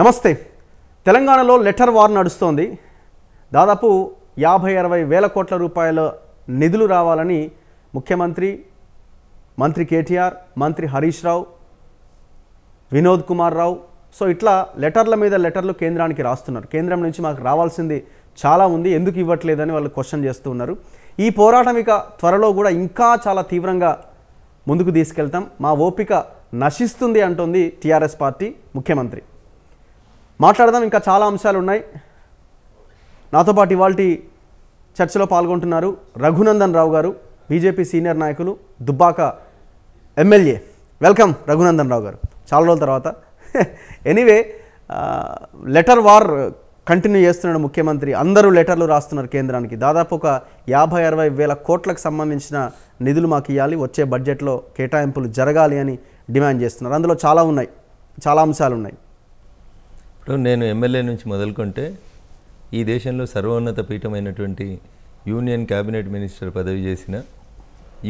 నమస్తే తెలంగాణలో letter war నడుస్తోంది దాదాపు యాభై అరవై వేల కోట్ల రూపాయల నిధులు రావాలని ముఖ్యమంత్రి మంత్రి కేటీఆర్ మంత్రి హరీష్ రావు వినోద్ కుమార్ రావు సో ఇట్లా లెటర్ల మీద లెటర్లు కేంద్రానికి రాస్తున్నారు కేంద్రం నుంచి మాకు రావాల్సింది చాలా ఉంది ఎందుకు ఇవ్వట్లేదని వాళ్ళు క్వశ్చన్ చేస్తూ ఉన్నారు ఈ పోరాటం ఇక త్వరలో కూడా ఇంకా చాలా తీవ్రంగా ముందుకు తీసుకెళ్తాం మా ఓపిక నశిస్తుంది అంటుంది టీఆర్ఎస్ పార్టీ ముఖ్యమంత్రి మాట్లాడదాం ఇంకా చాలా అంశాలు ఉన్నాయి నాతో పాటు ఇవాళ చర్చలో పాల్గొంటున్నారు రఘునందన్ రావు గారు బీజేపీ సీనియర్ నాయకులు దుబ్బాక ఎమ్మెల్యే వెల్కమ్ రఘునందన్ రావు గారు చాలా రోజుల తర్వాత ఎనీవే లెటర్ వార్ కంటిన్యూ చేస్తున్నాడు ముఖ్యమంత్రి అందరూ లెటర్లు రాస్తున్నారు కేంద్రానికి దాదాపు ఒక యాభై అరవై వేల కోట్లకు సంబంధించిన నిధులు మాకు ఇవ్వాలి వచ్చే బడ్జెట్లో కేటాయింపులు జరగాలి అని డిమాండ్ చేస్తున్నారు అందులో చాలా ఉన్నాయి చాలా అంశాలు ఉన్నాయి ఇప్పుడు నేను ఎమ్మెల్యే నుంచి మొదలుకుంటే ఈ దేశంలో సర్వోన్నత పీఠమైనటువంటి యూనియన్ క్యాబినెట్ మినిస్టర్ పదవి చేసిన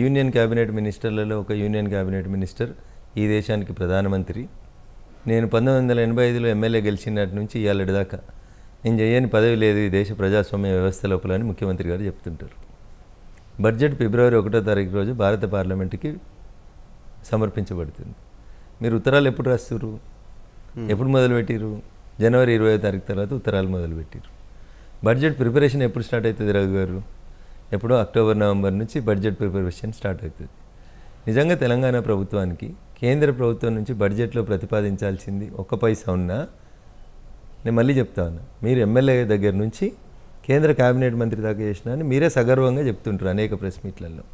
యూనియన్ క్యాబినెట్ మినిస్టర్లలో ఒక యూనియన్ క్యాబినెట్ మినిస్టర్ ఈ దేశానికి ప్రధానమంత్రి నేను పంతొమ్మిది వందల ఎనభై ఐదులో ఎమ్మెల్యే గెలిచినటి నుంచి ఇవాళ దాకా నేను చేయని పదవి లేదు ఈ దేశ ప్రజాస్వామ్య వ్యవస్థ లోపల అని ముఖ్యమంత్రి గారు చెప్తుంటారు బడ్జెట్ ఫిబ్రవరి ఒకటో తారీఖు రోజు భారత పార్లమెంటుకి సమర్పించబడుతుంది మీరు ఉత్తరాలు ఎప్పుడు రాస్తారు ఎప్పుడు మొదలుపెట్టారు జనవరి ఇరవై తారీఖు తర్వాత ఉత్తరాలు మొదలుపెట్టారు బడ్జెట్ ప్రిపరేషన్ ఎప్పుడు స్టార్ట్ అవుతుంది రఘు గారు ఎప్పుడో అక్టోబర్ నవంబర్ నుంచి బడ్జెట్ ప్రిపరేషన్ స్టార్ట్ అవుతుంది నిజంగా తెలంగాణ ప్రభుత్వానికి కేంద్ర ప్రభుత్వం నుంచి బడ్జెట్లో ప్రతిపాదించాల్సింది ఒక్క పైసా ఉన్నా నేను మళ్ళీ చెప్తా ఉన్నా మీరు ఎమ్మెల్యే దగ్గర నుంచి కేంద్ర కేబినెట్ మంత్రి దాకా చేసిన అని మీరే సగర్వంగా చెప్తుంటారు అనేక ప్రెస్ మీట్లలో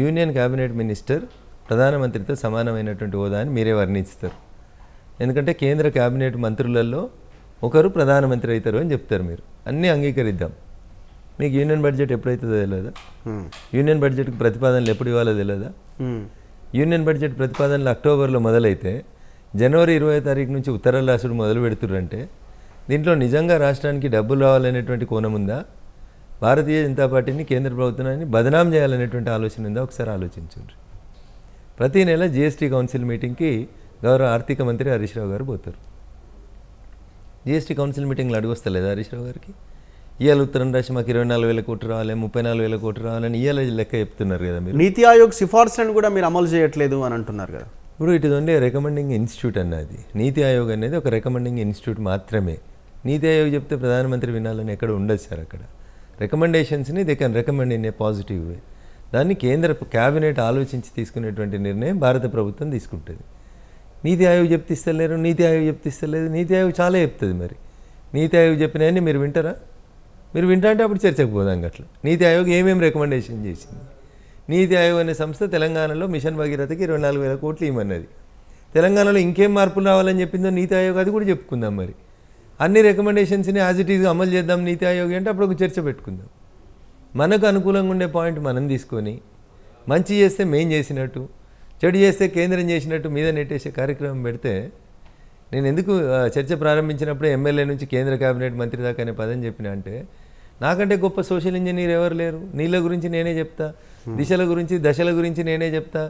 యూనియన్ కేబినెట్ మినిస్టర్ ప్రధానమంత్రితో సమానమైనటువంటి హోదా అని మీరే వర్ణిస్తారు ఎందుకంటే కేంద్ర కేబినెట్ మంత్రులలో ఒకరు ప్రధానమంత్రి అవుతారు అని చెప్తారు మీరు అన్నీ అంగీకరిద్దాం మీకు యూనియన్ బడ్జెట్ ఎప్పుడైతుందో తెలియదా యూనియన్ బడ్జెట్కి ప్రతిపాదనలు ఎప్పుడు ఇవ్వాలో తెలియదా యూనియన్ బడ్జెట్ ప్రతిపాదనలు అక్టోబర్లో మొదలైతే జనవరి ఇరవై తారీఖు నుంచి ఉత్తరాలు రాసుడు మొదలు పెడుతుర్రంటే దీంట్లో నిజంగా రాష్ట్రానికి డబ్బులు రావాలనేటువంటి కోణం ఉందా భారతీయ జనతా పార్టీని కేంద్ర ప్రభుత్వాన్ని బదనాం చేయాలనేటువంటి ఆలోచన ఉందా ఒకసారి ఆలోచించండి ప్రతి నెల జిఎస్టీ కౌన్సిల్ మీటింగ్కి గౌరవ ఆర్థిక మంత్రి హరీష్ రావు గారు పోతారు జిఎస్టీ కౌన్సిల్ మీటింగ్లో లేదా హరీష్ రావు గారికి ఇవాళ ఉత్తరం రాసి మాకు ఇరవై నాలుగు వేల కోట్లు రావాలి ముప్పై నాలుగు వేల కోట్లు రావాలని ఇవాళ లెక్క చెప్తున్నారు కదా మీరు నీతి ఆయోగ్ సిఫార్సులను కూడా మీరు అమలు చేయట్లేదు అని అంటున్నారు కదా ఇప్పుడు it is only recommending institute అన్నది నీతి ఆయోగ్ అనేది ఒక రికమెండింగ్ ఇన్స్టిట్యూట్ మాత్రమే నీతి ఆయోగ్ చెప్తే ప్రధానమంత్రి వినాలని ఎక్కడ ఉండదు సార్ అక్కడ రికమెండేషన్స్ని they can recommend in a positive way దాన్ని కేంద్ర క్యాబినెట్ ఆలోచించి తీసుకునేటువంటి నిర్ణయం భారత ప్రభుత్వం తీసుకుంటుంది నీతి ఆయోగ్ చెప్తిస్తలేరు నీతి ఆయోగ్ చెప్తిస్తలేదు నీతి ఆయోగ్ చాలా చెప్తుంది మరి నీతి ఆయోగ్ చెప్పినవన్నీ మీరు వింటారా మీరు వింటా అంటే అప్పుడు చర్చకు పోదాం అట్లా నీతి ఆయోగ్ ఏమేమి రికమెండేషన్ చేసింది నీతి ఆయోగ్ అనే సంస్థ తెలంగాణలో మిషన్ భగీరథకి ఇరవై నాలుగు వేల కోట్లు ఇవ్వన్నది తెలంగాణలో ఇంకేం మార్పులు రావాలని చెప్పిందో నీతి ఆయోగ్ అది కూడా చెప్పుకుందాం మరి అన్ని రికమెండేషన్స్ని యాజ్ ఇట్ ఈజ్గా అమలు చేద్దాం నీతి ఆయోగ్ అంటే అప్పుడు ఒక చర్చ పెట్టుకుందాం మనకు అనుకూలంగా ఉండే పాయింట్ మనం తీసుకొని మంచి చేస్తే మేం చేసినట్టు చెడు చేస్తే కేంద్రం చేసినట్టు మీద నెట్టేసే కార్యక్రమం పెడితే నేను ఎందుకు చర్చ ప్రారంభించినప్పుడే ఎమ్మెల్యే నుంచి కేంద్ర కేబినెట్ మంత్రి దాకా అనే పదం చెప్పిన అంటే నాకంటే గొప్ప సోషల్ ఇంజనీర్ ఎవరు లేరు నీళ్ళ గురించి నేనే చెప్తా దిశల గురించి దశల గురించి నేనే చెప్తా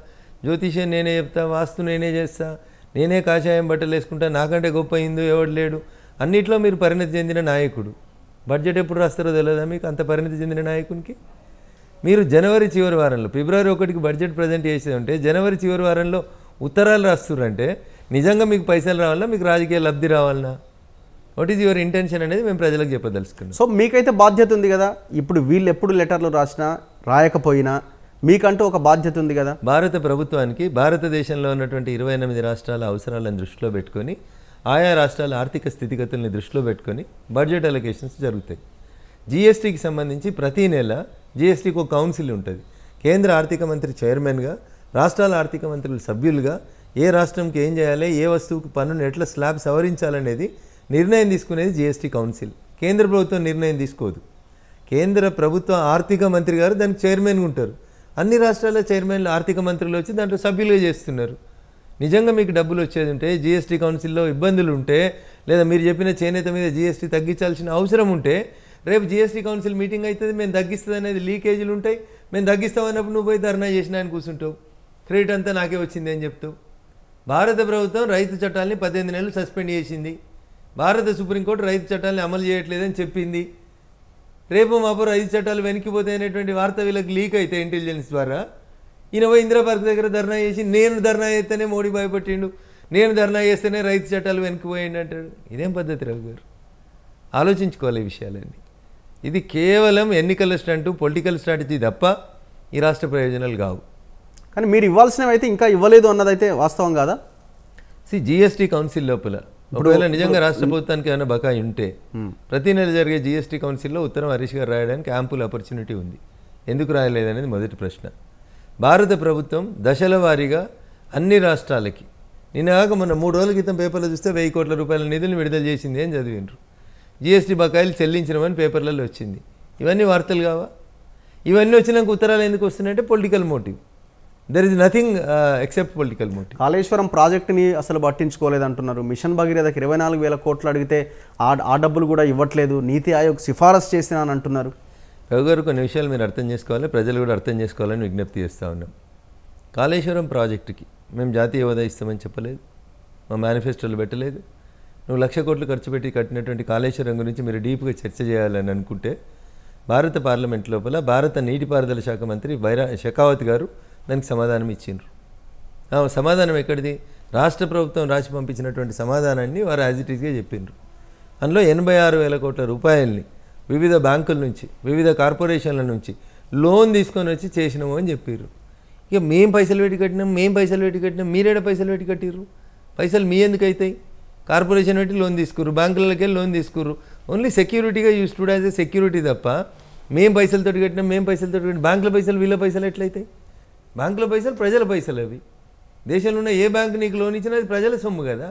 జ్యోతిష్యం నేనే చెప్తా వాస్తు నేనే చేస్తా నేనే కాషాయం బట్టలు వేసుకుంటా నాకంటే గొప్ప హిందూ ఎవడు లేడు అన్నిట్లో మీరు పరిణతి చెందిన నాయకుడు బడ్జెట్ ఎప్పుడు రాస్తారో తెలియదా మీకు అంత పరిణతి చెందిన నాయకునికి మీరు జనవరి చివరి వారంలో ఫిబ్రవరి ఒకటికి బడ్జెట్ ప్రజెంట్ చేసి ఉంటే జనవరి చివరి వారంలో ఉత్తరాలు రాస్తుర్రంటే నిజంగా మీకు పైసలు రావాలన్నా మీకు రాజకీయ లబ్ధి రావాలన్నా వాట్ ఈజ్ యువర్ ఇంటెన్షన్ అనేది మేము ప్రజలకు చెప్పదలుచుకున్నాం సో మీకైతే బాధ్యత ఉంది కదా ఇప్పుడు వీళ్ళు ఎప్పుడు లెటర్లు రాసినా రాయకపోయినా మీకంటూ ఒక బాధ్యత ఉంది కదా భారత ప్రభుత్వానికి భారతదేశంలో ఉన్నటువంటి ఇరవై ఎనిమిది రాష్ట్రాల అవసరాలను దృష్టిలో పెట్టుకొని ఆయా రాష్ట్రాల ఆర్థిక స్థితిగతుల్ని దృష్టిలో పెట్టుకొని బడ్జెట్ అలొకేషన్స్ జరుగుతాయి జీఎస్టీకి సంబంధించి ప్రతి నెల జీఎస్టీకి ఒక కౌన్సిల్ ఉంటుంది కేంద్ర ఆర్థిక మంత్రి చైర్మన్గా రాష్ట్రాల ఆర్థిక మంత్రులు సభ్యులుగా ఏ రాష్ట్రంకి ఏం చేయాలి ఏ వస్తువుకి పన్నును ఎట్లా స్లాబ్ సవరించాలనేది నిర్ణయం తీసుకునేది జీఎస్టీ కౌన్సిల్ కేంద్ర ప్రభుత్వం నిర్ణయం తీసుకోదు కేంద్ర ప్రభుత్వ ఆర్థిక మంత్రి గారు దానికి చైర్మన్గా ఉంటారు అన్ని రాష్ట్రాల చైర్మన్లు ఆర్థిక మంత్రులు వచ్చి దాంట్లో సభ్యులుగా చేస్తున్నారు నిజంగా మీకు డబ్బులు వచ్చేది ఉంటే జీఎస్టీ కౌన్సిల్లో ఇబ్బందులు ఉంటే లేదా మీరు చెప్పిన చేనేత మీద జీఎస్టీ తగ్గించాల్సిన అవసరం ఉంటే రేపు జిఎస్టీ కౌన్సిల్ మీటింగ్ అవుతుంది మేము తగ్గిస్తుంది అనేది లీకేజీలు ఉంటాయి మేము తగ్గిస్తామన్నప్పుడు నువ్వు పోయి ధర్నా చేసిన ఆయన కూర్చుంటావు క్రెడిట్ అంతా నాకే వచ్చింది అని చెప్తావు భారత ప్రభుత్వం రైతు చట్టాలని పద్దెనిమిది నెలలు సస్పెండ్ చేసింది భారత సుప్రీంకోర్టు రైతు చట్టాలని అమలు చేయట్లేదని చెప్పింది రేపు మాపు రైతు చట్టాలు వెనక్కిపోతాయి అనేటువంటి వార్త వీళ్ళకి లీక్ అవుతాయి ఇంటెలిజెన్స్ ద్వారా ఈయన పోయి దగ్గర ధర్నా చేసి నేను ధర్నా చేస్తేనే మోడీ భయపట్టిండు నేను ధర్నా చేస్తేనే రైతు చట్టాలు వెనక్కిపోయిండు అంటాడు ఇదేం పద్ధతి రవి గారు ఆలోచించుకోవాలి ఈ విషయాలన్నీ ఇది కేవలం ఎన్నికల స్టంటు పొలిటికల్ స్ట్రాటజీ తప్ప ఈ రాష్ట్ర ప్రయోజనాలు కావు కానీ మీరు ఇవ్వాల్సినవి అయితే ఇంకా ఇవ్వలేదు అన్నదైతే వాస్తవం కాదా సి జిఎస్టీ కౌన్సిల్ లోపల ఒకవేళ నిజంగా రాష్ట్ర ప్రభుత్వానికి ఏమైనా బకాయి ఉంటే ప్రతి నెల జరిగే జిఎస్టీ కౌన్సిల్లో ఉత్తరం హరీష్ గారు రాయడానికి యాంపుల్ ఆపర్చునిటీ ఉంది ఎందుకు రాయలేదనేది మొదటి ప్రశ్న భారత ప్రభుత్వం దశల వారీగా అన్ని రాష్ట్రాలకి నిన్నగాక మొన్న మూడు రోజుల క్రితం పేపర్లో చూస్తే వెయ్యి కోట్ల రూపాయల నిధులు విడుదల చేసింది అని చదివిండ్రు జిఎస్టీ బకాయిలు చెల్లించినవని పేపర్లలో వచ్చింది ఇవన్నీ వార్తలు కావా ఇవన్నీ వచ్చినాక ఉత్తరాలు ఎందుకు వస్తున్నాయంటే political motive there is nothing except political motive Kaleshwaram ప్రాజెక్టుని అసలు పట్టించుకోలేదంటున్నారు మిషన్ భగీరథకి ఇరవై నాలుగు వేల కోట్లు అడిగితే ఆ ఆ డబ్బులు కూడా ఇవ్వట్లేదు నీతి ఆయోగ్ సిఫారసు చేసిన అని అంటున్నారు గారు కొన్ని విషయాలు మీరు అర్థం చేసుకోవాలి ప్రజలు కూడా అర్థం చేసుకోవాలని విజ్ఞప్తి చేస్తూ ఉన్నాం కాళేశ్వరం ప్రాజెక్టుకి మేము జాతీయ హోదా ఇస్తామని చెప్పలేదు మా మేనిఫెస్టోలు పెట్టలేదు నువ్వు లక్ష కోట్లు ఖర్చు పెట్టి కట్టినటువంటి కాళేశ్వరం గురించి మీరు డీప్గా చర్చ చేయాలని అనుకుంటే భారత పార్లమెంట్ లోపల భారత నీటిపారుదల శాఖ మంత్రి బైరా షెకావత్ గారు దానికి సమాధానం ఇచ్చిండ్రు సమాధానం ఎక్కడిది రాష్ట్ర ప్రభుత్వం రాసి పంపించినటువంటి సమాధానాన్ని వారు యాజ్ ఇట్ ఈజ్గా చెప్పిండ్రు అందులో ఎనభై ఆరు వేల కోట్ల రూపాయల్ని వివిధ బ్యాంకుల నుంచి వివిధ కార్పొరేషన్ల నుంచి లోన్ తీసుకొని వచ్చి చేసినాము అని చెప్పారు ఇక మేం పైసలు పెట్టి కట్టినాం మేం పైసలు పెట్టి కట్టినాం మీరేడ పైసలు పెట్టి కట్టిర్రు పైసలు మీ ఎందుకు అవుతాయి కార్పొరేషన్ పెట్టి లోన్ తీసుకురు బ్యాంకులకి వెళ్ళి లోన్ తీసుకురు ఓన్లీ సెక్యూరిటీగా use to as a security తప్ప మేం పైసలతో కట్టినాం మేం పైసలతో కట్టిన బ్యాంకుల పైసలు వీళ్ళ పైసలు ఎట్లయితాయి బ్యాంకుల పైసలు ప్రజల పైసలు అవి దేశంలో ఉన్న ఏ బ్యాంకు నీకు లోన్ ఇచ్చినా అది ప్రజల సొమ్ము కదా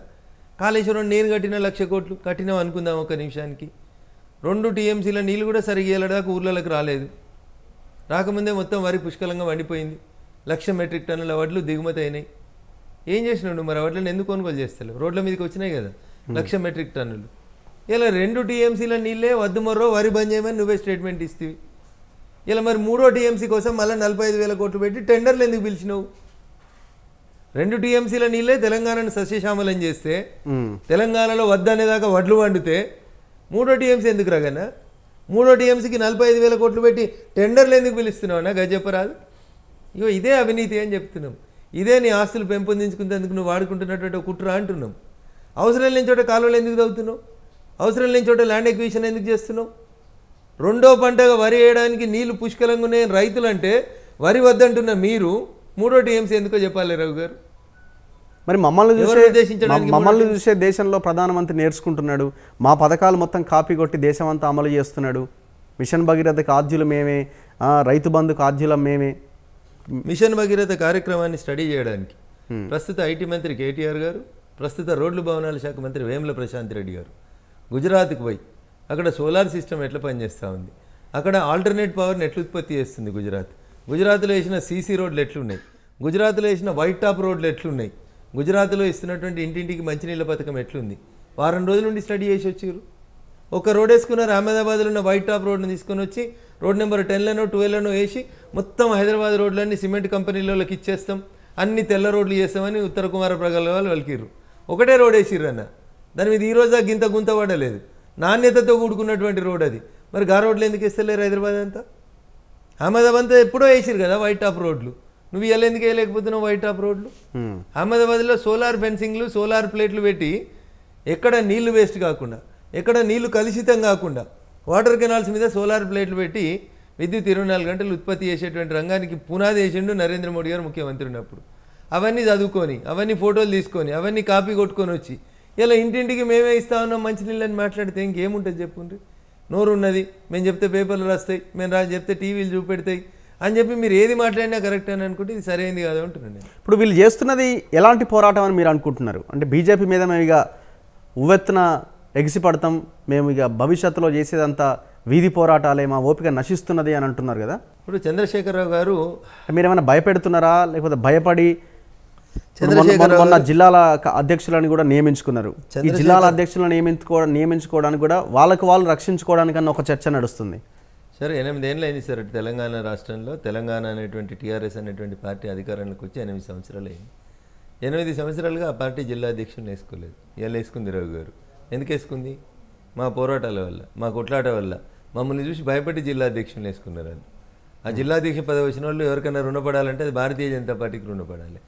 కాళేశ్వరం నేను కట్టిన లక్ష కోట్లు కట్టినాం అనుకుందాం ఒక నిమిషానికి రెండు టీఎంసీల నీళ్ళు కూడా సరిగ్గా దాకా ఊర్లలోకి రాలేదు రాకముందే మొత్తం వరి పుష్కలంగా వండిపోయింది లక్ష మెట్రిక్ టన్నుల వడ్లు దిగుమతి అయినాయి ఏం చేసినాడు మరి వాటిని ఎందుకు కొనుగోలు చేస్తారు రోడ్ల మీదకి వచ్చినాయి కదా లక్ష మెట్రిక్ టన్నులు ఇలా రెండు టీఎంసీల నీళ్ళే వద్దు మరో వరి బంద్ చేయమని నువ్వే స్టేట్మెంట్ ఇస్తే ఇలా మరి మూడో టీఎంసీ కోసం మళ్ళీ నలభై ఐదు వేల కోట్లు పెట్టి టెండర్లు ఎందుకు పిలిచినావు రెండు టీఎంసీల నీళ్ళే తెలంగాణను సస్యశ్యామలం చేస్తే తెలంగాణలో వద్దనేదాకా వడ్లు వండితే మూడో టీఎంసీ ఎందుకు రాగనా మూడో టీఎంసీకి నలభై ఐదు వేల కోట్లు పెట్టి టెండర్లు ఎందుకు పిలుస్తున్నావు అన్న గజపరాదు ఇగో ఇదే అవినీతి అని చెప్తున్నాం ఇదే నీ ఆస్తులు పెంపొందించుకునేందుకు నువ్వు వాడుకుంటున్నటువంటి కుట్ర అంటున్నాం అవసరం లేని చోట కాలువలు ఎందుకు తగ్గుతున్నావు అవసరం లేని చోట ల్యాండ్ ఎక్విషన్ ఎందుకు చేస్తున్నావు రెండో పంటగా వరి వేయడానికి నీళ్లు పుష్కలంగా ఉన్నాయి రైతులు అంటే వరి వద్దంటున్న మీరు మూడో టీఎంసీ ఎందుకో చెప్పాలి రఘు గారు మరి మమ్మల్ని చూసే మమ్మల్ని చూసే దేశంలో ప్రధానమంత్రి నేర్చుకుంటున్నాడు మా పథకాలు మొత్తం కాపీ కొట్టి దేశం అంతా అమలు చేస్తున్నాడు మిషన్ భగీరథకు ఆద్యులు మేమే రైతు బంధుకు ఆద్యులం మేమే మిషన్ భగీరథ కార్యక్రమాన్ని స్టడీ చేయడానికి hmm. ప్రస్తుత ఐటీ మంత్రి కేటీఆర్ గారు ప్రస్తుత రోడ్లు భవనాల శాఖ మంత్రి వేముల ప్రశాంత్ రెడ్డి గారు గుజరాత్కు పోయి అక్కడ సోలార్ సిస్టమ్ ఎట్లా పనిచేస్తూ ఉంది అక్కడ ఆల్టర్నేట్ పవర్ని ఎట్లా ఉత్పత్తి చేస్తుంది గుజరాత్ గుజరాత్లో వేసిన సీసీ రోడ్లు ఎట్లున్నాయి గుజరాత్లో వేసిన వైట్ టాప్ రోడ్లు ఎట్లున్నాయి గుజరాత్లో ఇస్తున్నటువంటి ఇంటింటికి మంచినీళ్ళ పథకం ఎట్లుంది వారం రోజుల నుండి స్టడీ చేసి వచ్చారు ఒక రోడ్ వేసుకున్నారు అహ్మదాబాద్లో ఉన్న వైట్ టాప్ రోడ్ని తీసుకొని వచ్చి రోడ్ నెంబర్ టెన్లోనో ట్వెల్వ్లోనో వేసి మొత్తం హైదరాబాద్ రోడ్లన్నీ సిమెంట్ కంపెనీలకి ఇచ్చేస్తాం అన్ని తెల్ల రోడ్లు చేస్తామని ఉత్తర కుమార ప్రగల్ వాళ్ళు వెలికిర్రు ఒకటే రోడ్ వేసిర్రు అన్న దాని మీద ఈరోజు గింత గుంత పడలేదు నాణ్యతతో కూడుకున్నటువంటి రోడ్ అది మరి గా రోడ్లు ఎందుకు వేస్తలేరు హైదరాబాద్ అంతా అహ్మదాబాద్ అంతా ఎప్పుడో వేసిరు కదా వైట్ టాప్ రోడ్లు నువ్వు ఇవాళ ఎందుకు వేయలేకపోతున్నావు వైట్ టాప్ రోడ్లు అహ్మదాబాద్లో సోలార్ ఫెన్సింగ్లు సోలార్ ప్లేట్లు పెట్టి ఎక్కడ నీళ్లు వేస్ట్ కాకుండా ఎక్కడ నీళ్లు కలుషితం కాకుండా వాటర్ కెనాల్స్ మీద సోలార్ ప్లేట్లు పెట్టి విద్యుత్ ఇరవై నాలుగు గంటలు ఉత్పత్తి చేసేటువంటి రంగానికి పునాది వేసిండు నరేంద్ర మోడీ గారు ముఖ్యమంత్రి ఉన్నప్పుడు అవన్నీ చదువుకొని అవన్నీ ఫోటోలు తీసుకొని అవన్నీ కాపీ కొట్టుకొని వచ్చి ఇలా ఇంటింటికి మేమే ఇస్తా ఉన్నాం మంచినీళ్ళని మాట్లాడితే ఇంకేముంటుంది చెప్పుండ్రి నోరు ఉన్నది మేము చెప్తే పేపర్లు రాస్తాయి మేము రా చెప్తే టీవీలు చూపెడతాయి అని చెప్పి మీరు ఏది మాట్లాడినా కరెక్ట్ అని అనుకుంటే ఇది సరైనది కాదు అంటున్నాను ఇప్పుడు వీళ్ళు చేస్తున్నది ఎలాంటి పోరాటం అని మీరు అనుకుంటున్నారు అంటే బీజేపీ మీద మేము ఇక ఉవ్వెత్తున ఎగిసిపడతాం మేము ఇక భవిష్యత్తులో చేసేదంతా వీధి పోరాటాలే మా ఓపిక నశిస్తున్నది అని అంటున్నారు కదా ఇప్పుడు చంద్రశేఖరరావు గారు మీరేమైనా భయపెడుతున్నారా లేకపోతే భయపడి చంద్రశేఖరరావు జిల్లాల అధ్యక్షులను కూడా నియమించుకున్నారు ఈ జిల్లాల అధ్యక్షులను నియమించుకోవడం నియమించుకోవడానికి కూడా వాళ్ళకు వాళ్ళు రక్షించుకోవడానికన్నా ఒక చర్చ నడుస్తుంది సరే ఏళ్ళు అయింది సార్ తెలంగాణ రాష్ట్రంలో తెలంగాణ అనేటువంటి టీఆర్ఎస్ అనేటువంటి పార్టీ అధికారంలోకి వచ్చి ఎనిమిది సంవత్సరాలు అయింది ఎనిమిది సంవత్సరాలుగా ఆ పార్టీ జిల్లా అధ్యక్షులను వేసుకోలేదు ఇలా వేసుకుంది రావు గారు ఎందుకు వేసుకుంది మా పోరాటాల వల్ల మా కొట్లాట వల్ల మమ్మల్ని చూసి భయపడి జిల్లా అధ్యక్షులు వేసుకున్నారు ఆ hmm. జిల్లా అధ్యక్ష పదవి వచ్చిన వాళ్ళు ఎవరికైనా రుణపడాలంటే అది భారతీయ జనతా పార్టీకి రుణపడాలి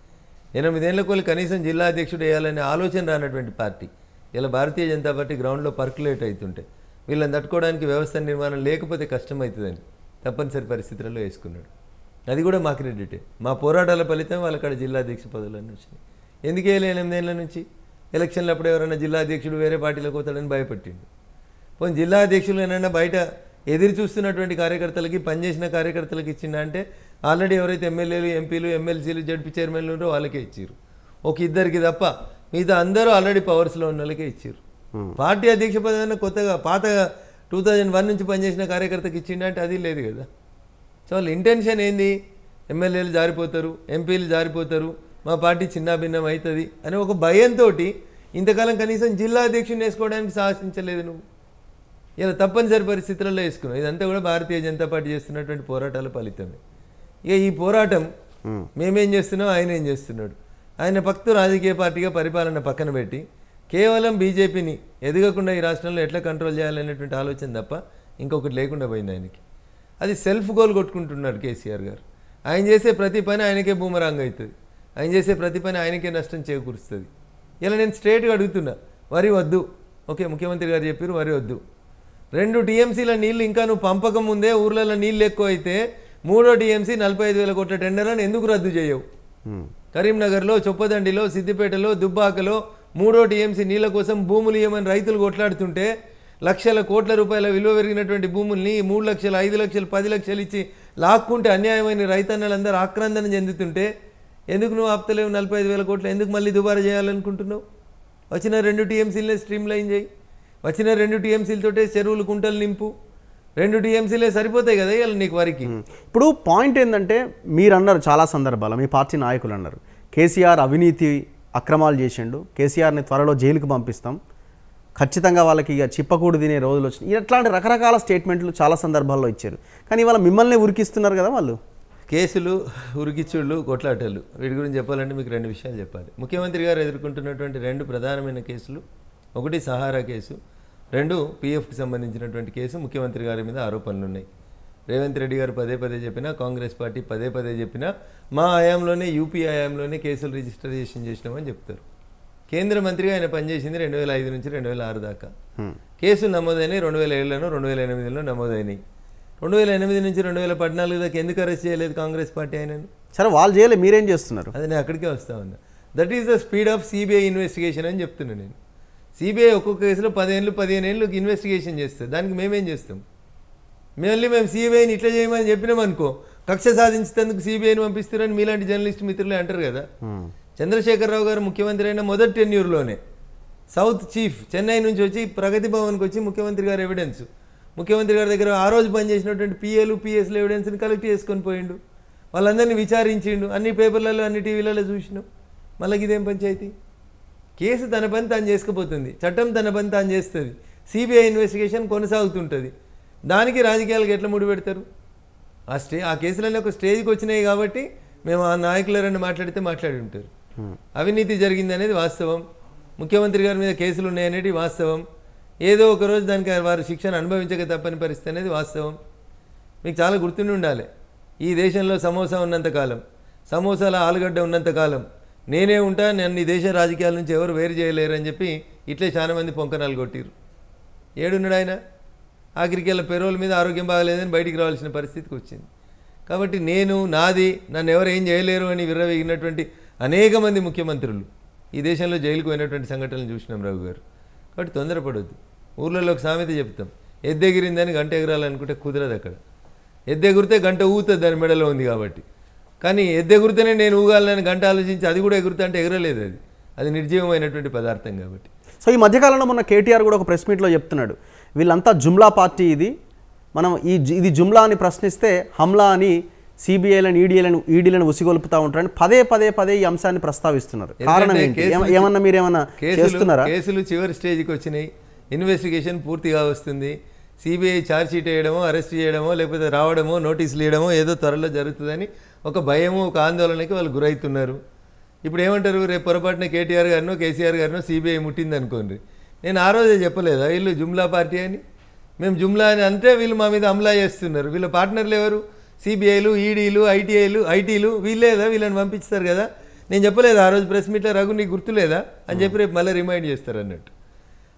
ఎనిమిదేళ్ల కోళ్ళు కనీసం జిల్లా అధ్యక్షుడు వేయాలనే ఆలోచన రానటువంటి పార్టీ ఇలా భారతీయ జనతా పార్టీ గ్రౌండ్లో పర్కులేట్ అవుతుంటే వీళ్ళని తట్టుకోవడానికి వ్యవస్థ నిర్మాణం లేకపోతే కష్టమవుతుందని తప్పనిసరి పరిస్థితులలో వేసుకున్నాడు అది కూడా మా క్రెడిటే మా పోరాటాల ఫలితం వాళ్ళక్కడ జిల్లా అధ్యక్ష పదవులన్నీ వచ్చినాయి ఎందుకు ఎనిమిది ఎనిమిదేళ్ల నుంచి ఎలక్షన్లు అప్పుడు ఎవరైనా జిల్లా అధ్యక్షుడు వేరే పార్టీలోకి పోతాడని భయపెట్టిండు పోనీ జిల్లా అధ్యక్షులు ఏమైనా బయట ఎదురు చూస్తున్నటువంటి కార్యకర్తలకి పనిచేసిన కార్యకర్తలకు ఇచ్చిండా అంటే ఆల్రెడీ ఎవరైతే ఎమ్మెల్యేలు ఎంపీలు ఎమ్మెల్సీలు జడ్పీ చైర్మన్లు ఉన్నారో వాళ్ళకే ఇచ్చారు ఒక ఇద్దరికి తప్ప మిగతా అందరూ ఆల్రెడీ పవర్స్లో ఉన్న వాళ్ళకే ఇచ్చారు పార్టీ అధ్యక్ష పదవి కొత్తగా పాతగా టూ థౌజండ్ వన్ నుంచి పనిచేసిన కార్యకర్తకి ఇచ్చిండంటే అంటే అది లేదు కదా సో వాళ్ళ ఇంటెన్షన్ ఏంది ఎమ్మెల్యేలు జారిపోతారు ఎంపీలు జారిపోతారు మా పార్టీ చిన్నాభిన్నం అవుతుంది అనే ఒక భయంతో ఇంతకాలం కనీసం జిల్లా అధ్యక్షుని వేసుకోవడానికి సాహసించలేదు నువ్వు ఇలా తప్పనిసరి పరిస్థితులలో వేసుకున్నావు ఇదంతా కూడా భారతీయ జనతా పార్టీ చేస్తున్నటువంటి పోరాటాల ఫలితమే ఇక ఈ పోరాటం మేమేం చేస్తున్నాం ఆయన ఏం చేస్తున్నాడు ఆయన భక్తు రాజకీయ పార్టీగా పరిపాలన పక్కన పెట్టి కేవలం బీజేపీని ఎదగకుండా ఈ రాష్ట్రంలో ఎట్లా కంట్రోల్ చేయాలనేటువంటి ఆలోచన తప్ప ఇంకొకటి లేకుండా పోయింది ఆయనకి అది సెల్ఫ్ గోల్ కొట్టుకుంటున్నాడు కేసీఆర్ గారు ఆయన చేసే ప్రతి పని ఆయనకే భూమరాంగ్ అవుతుంది ఆయన చేసే ప్రతి పని ఆయనకే నష్టం చేకూరుస్తుంది ఇలా నేను స్ట్రేట్గా అడుగుతున్నా వరి వద్దు ఓకే ముఖ్యమంత్రి గారు చెప్పారు వరి వద్దు రెండు టీఎంసీల నీళ్ళు ఇంకా నువ్వు పంపకం ముందే ఊర్లలో నీళ్ళు ఎక్కువ అయితే మూడో టీఎంసీ నలభై ఐదు వేల కోట్ల టెండర్లను ఎందుకు రద్దు చేయవు కరీంనగర్లో చొప్పదండిలో సిద్దిపేటలో దుబ్బాకలో మూడో టీఎంసీ నీళ్ళ కోసం భూములు ఇవ్వమని రైతులు కొట్లాడుతుంటే లక్షల కోట్ల రూపాయల విలువ పెరిగినటువంటి భూముల్ని మూడు లక్షలు ఐదు లక్షలు పది లక్షలు ఇచ్చి లాక్కుంటే అన్యాయమైన రైతన్నలందరూ ఆక్రందన చెందుతుంటే ఎందుకు నువ్వు ఆపుతలేవు నలభై ఐదు వేల కోట్లు ఎందుకు మళ్ళీ దుబారా చేయాలనుకుంటున్నావు వచ్చిన రెండు టీఎంసీలనే స్ట్రీమ్ లైన్ చేయి వచ్చిన రెండు టీఎంసీలతోటే చెరువులు కుంటలు నింపు రెండు టీఎంసీలే సరిపోతాయి కదా ఇవాళ నీకు వారికి ఇప్పుడు పాయింట్ ఏంటంటే మీరు అన్నారు చాలా సందర్భాలు మీ పార్టీ నాయకులు అన్నారు కేసీఆర్ అవినీతి అక్రమాలు చేసిండు కేసీఆర్ని త్వరలో జైలుకు పంపిస్తాం ఖచ్చితంగా వాళ్ళకి ఇక చిప్పకూడు తినే రోజులు వచ్చినాయి ఇట్లాంటి రకరకాల స్టేట్మెంట్లు చాలా సందర్భాల్లో ఇచ్చారు కానీ ఇవాళ మిమ్మల్ని ఉరికిస్తున్నారు కదా వాళ్ళు కేసులు ఉరికిచ్చుళ్ళు కొట్లాటలు వీటి గురించి చెప్పాలంటే మీకు రెండు విషయాలు చెప్పాలి ముఖ్యమంత్రి గారు ఎదుర్కొంటున్నటువంటి రెండు ప్రధానమైన కేసులు ఒకటి సహారా కేసు రెండు పీఎఫ్కి సంబంధించినటువంటి కేసు ముఖ్యమంత్రి గారి మీద ఆరోపణలు ఉన్నాయి రేవంత్ రెడ్డి గారు పదే పదే చెప్పినా కాంగ్రెస్ పార్టీ పదే పదే చెప్పినా మా ఆయాంలోనే యూపీ ఆయాంలోనే కేసులు రిజిస్ట్రేషన్ చేసినామని చెప్తారు కేంద్ర మంత్రిగా ఆయన పనిచేసింది రెండు వేల ఐదు నుంచి రెండు వేల ఆరు దాకా కేసులు నమోదైనాయి రెండు వేల ఏడులోనూ రెండు వేల ఎనిమిదిలో నమోదైనాయి రెండు వేల ఎనిమిది నుంచి రెండు వేల పద్నాలుగు దాకా ఎందుకు అరెస్ట్ చేయలేదు కాంగ్రెస్ పార్టీ ఆయనను సరే వాళ్ళు చేయలేదు మీరేం చేస్తున్నారు అది నేను అక్కడికే వస్తా ఉన్నా that is the speed of CBI investigation అని చెప్తున్నాను నేను సిబిఐ ఒక్కొక్క కేసులో పదిహేనులు పదిహేను ఏళ్ళు ఇన్వెస్టిగేషన్ చేస్తారు దానికి మేమేం చేస్తాం మళ్ళీ మేము సిబిఐని ఇట్లా చేయమని చెప్పినాం అనుకో కక్ష సాధించేందుకు సిబిఐని పంపిస్తారని మీలాంటి జర్నలిస్ట్ మిత్రులే అంటారు కదా hmm. చంద్రశేఖరరావు గారు ముఖ్యమంత్రి అయిన మొదటి టెన్యూర్లోనే సౌత్ చీఫ్ చెన్నై నుంచి వచ్చి ప్రగతి భవన్కి వచ్చి ముఖ్యమంత్రి గారు ఎవిడెన్స్ ముఖ్యమంత్రి గారి దగ్గర ఆ రోజు పనిచేసినటువంటి పిఎలు పిఎస్లు ఎవిడెన్స్ని కలెక్ట్ చేసుకొని పోయిండు వాళ్ళందరినీ విచారించిండు అన్ని పేపర్లలో అన్ని టీవీలలో చూసినాం మళ్ళీ ఇదేం పంచాయతీ కేసు తన పని తాను చేసుకుపోతుంది చట్టం తన పని తాను చేస్తుంది సిబిఐ ఇన్వెస్టిగేషన్ కొనసాగుతుంటుంది దానికి రాజకీయాలకు ఎట్లా ముడి పెడతారు ఆ స్టే ఆ కేసులన్నీ ఒక స్టేజ్కి వచ్చినాయి కాబట్టి మేము ఆ నాయకుల రెండు మాట్లాడితే మాట్లాడి ఉంటారు అవినీతి జరిగింది అనేది వాస్తవం ముఖ్యమంత్రి గారి మీద కేసులు ఉన్నాయనేది వాస్తవం ఏదో ఒకరోజు దానికి వారు శిక్షను అనుభవించక తప్పని పరిస్థితి అనేది వాస్తవం మీకు చాలా గుర్తుండి ఉండాలి ఈ దేశంలో సమోసా ఉన్నంతకాలం సమోసాల ఆలుగడ్డ ఉన్నంతకాలం నేనే ఉంటా నన్ను ఈ దేశ రాజకీయాల నుంచి ఎవరు వేరు చేయలేరు అని చెప్పి ఇట్లే మంది పొంకనాలు కొట్టిరు ఏడున్నాడు ఆయన ఆఖరికి వాళ్ళ పెరోల మీద ఆరోగ్యం బాగలేదని బయటికి రావాల్సిన పరిస్థితికి వచ్చింది కాబట్టి నేను నాది నన్ను ఎవరు ఏం చేయలేరు అని విర్రవేగినటువంటి అనేక మంది ముఖ్యమంత్రులు ఈ దేశంలో జైలుకు పోయినటువంటి సంఘటనలు చూసినాం రావు గారు కాబట్టి తొందరపడవద్దు ఊర్లలో ఒక సామెత చెప్తాం ఎద్దెగిరిందని గంట ఎగరాలనుకుంటే కుదరదు అక్కడ ఎద్దెగురితే గంట ఊగుతుంది దాని మెడలో ఉంది కాబట్టి కానీ ఎద్దెగురితేనే నేను ఊగాలని గంట ఆలోచించి అది కూడా ఎగురుతా అంటే ఎగరలేదు అది అది నిర్జీవమైనటువంటి పదార్థం కాబట్టి సో ఈ మధ్యకాలంలో మొన్న కేటీఆర్ కూడా ఒక ప్రెస్ మీట్లో చెప్తున్నాడు వీళ్ళంతా జుమ్లా పార్టీ ఇది మనం ఈ ఇది జుమ్లా అని ప్రశ్నిస్తే హమ్లా అని సిబిఐలను ఈడీలను ఈడీలను ఉసిగొల్పుతా ఉంటారని పదే పదే పదే ఈ అంశాన్ని ప్రస్తావిస్తున్నారు ఏమన్నా మీరు ఏమన్నా చేస్తున్నారా కేసులు చివరి స్టేజ్కి వచ్చినాయి ఇన్వెస్టిగేషన్ పూర్తిగా వస్తుంది సిబిఐ ఛార్జ్షీట్ వేయడమో అరెస్ట్ చేయడమో లేకపోతే రావడమో నోటీసులు ఇవ్వడమో ఏదో త్వరలో జరుగుతుందని ఒక భయము ఒక ఆందోళనకి వాళ్ళు గురవుతున్నారు ఇప్పుడు ఏమంటారు రేపు పొరపాటున కేటీఆర్ గారినో కేసీఆర్ గారినో సిబిఐ ముట్టింది అనుకోండి నేను ఆ రోజే చెప్పలేదా వీళ్ళు జుమ్లా పార్టీ అని మేము జుమ్లా అని అంటే వీళ్ళు మా మీద అమలా చేస్తున్నారు వీళ్ళ పార్ట్నర్లు ఎవరు సిబిఐలు ఈడీలు ఐటీఐలు ఐటీలు వీళ్ళేదా వీళ్ళని పంపిస్తారు కదా నేను చెప్పలేదు ఆ రోజు ప్రెస్ మీట్లో రఘు నీకు గుర్తులేదా అని చెప్పి రేపు మళ్ళీ రిమైండ్ చేస్తారు అన్నట్టు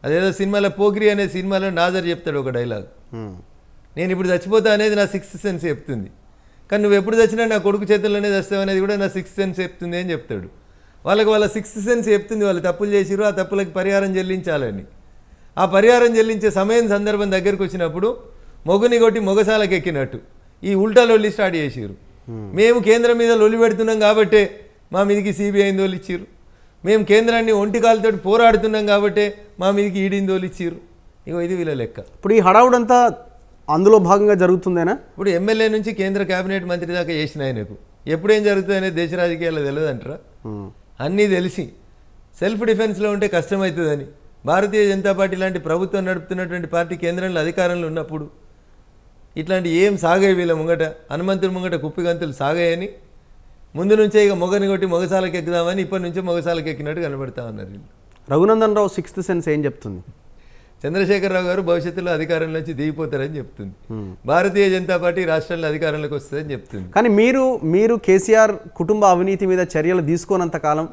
అదేదో సినిమాలో పోగ్రి అనే సినిమాలో నాజర్ చెప్తాడు ఒక డైలాగ్ నేను ఇప్పుడు చచ్చిపోతా అనేది నా సిక్స్త్ సెన్స్ చెప్తుంది కానీ నువ్వు ఎప్పుడు చచ్చినా నా కొడుకు చేతుల్లోనే చస్తావు అనేది కూడా నా సిక్స్త్ సెన్స్ చెప్తుంది అని చెప్తాడు వాళ్ళకి వాళ్ళ సిక్స్త్ సెన్స్ చెప్తుంది వాళ్ళు తప్పులు చేసిరు ఆ తప్పులకు పరిహారం చెల్లించాలని ఆ పరిహారం చెల్లించే సమయం సందర్భం దగ్గరకు వచ్చినప్పుడు మొగుని కొట్టి మొగసాలకు ఎక్కినట్టు ఈ ఉల్టా లొల్లి స్టార్ట్ చేసారు మేము కేంద్రం మీద లొల్లి పెడుతున్నాం కాబట్టే మా మీదకి సిబిఐని తోలిచ్చారు మేము కేంద్రాన్ని ఒంటికాలతో పోరాడుతున్నాం కాబట్టే మా మీదకి ఈడిని తోలిచ్చారు ఇగో ఇది వీళ్ళ లెక్క ఇప్పుడు ఈ హడావుడంతా అందులో భాగంగా జరుగుతుందేనా ఇప్పుడు ఎమ్మెల్యే నుంచి కేంద్ర కేబినెట్ మంత్రి దాకా చేసిన ఆయనకు ఎప్పుడేం జరుగుతుందనే దేశ రాజకీయాల్లో తెలియదంటారా అన్నీ తెలిసి సెల్ఫ్ డిఫెన్స్లో ఉంటే కష్టమవుతుందని భారతీయ జనతా పార్టీ లాంటి ప్రభుత్వం నడుపుతున్నటువంటి పార్టీ కేంద్రంలో అధికారంలో ఉన్నప్పుడు ఇట్లాంటి ఏం సాగాయి వీళ్ళ ముంగట హనుమంతుడి ముంగట కుప్పిగంతులు సాగాయని ముందు నుంచే ఇక మొగని కొట్టి మొగసాలకు ఎక్కుదామని ఇప్పటి నుంచే మొగసాలకు ఎక్కినట్టు కనబడతా ఉన్నారు రఘునందన్ రావు సిక్స్త్ సెన్స్ ఏం చెప్తుంది చంద్రశేఖరరావు గారు భవిష్యత్తులో అధికారంలోంచి దిగిపోతారని చెప్తుంది hmm. భారతీయ జనతా పార్టీ రాష్ట్రంలో అధికారంలోకి వస్తుందని చెప్తుంది కానీ మీరు మీరు కేసీఆర్ కుటుంబ అవినీతి మీద చర్యలు తీసుకోనంత కాలం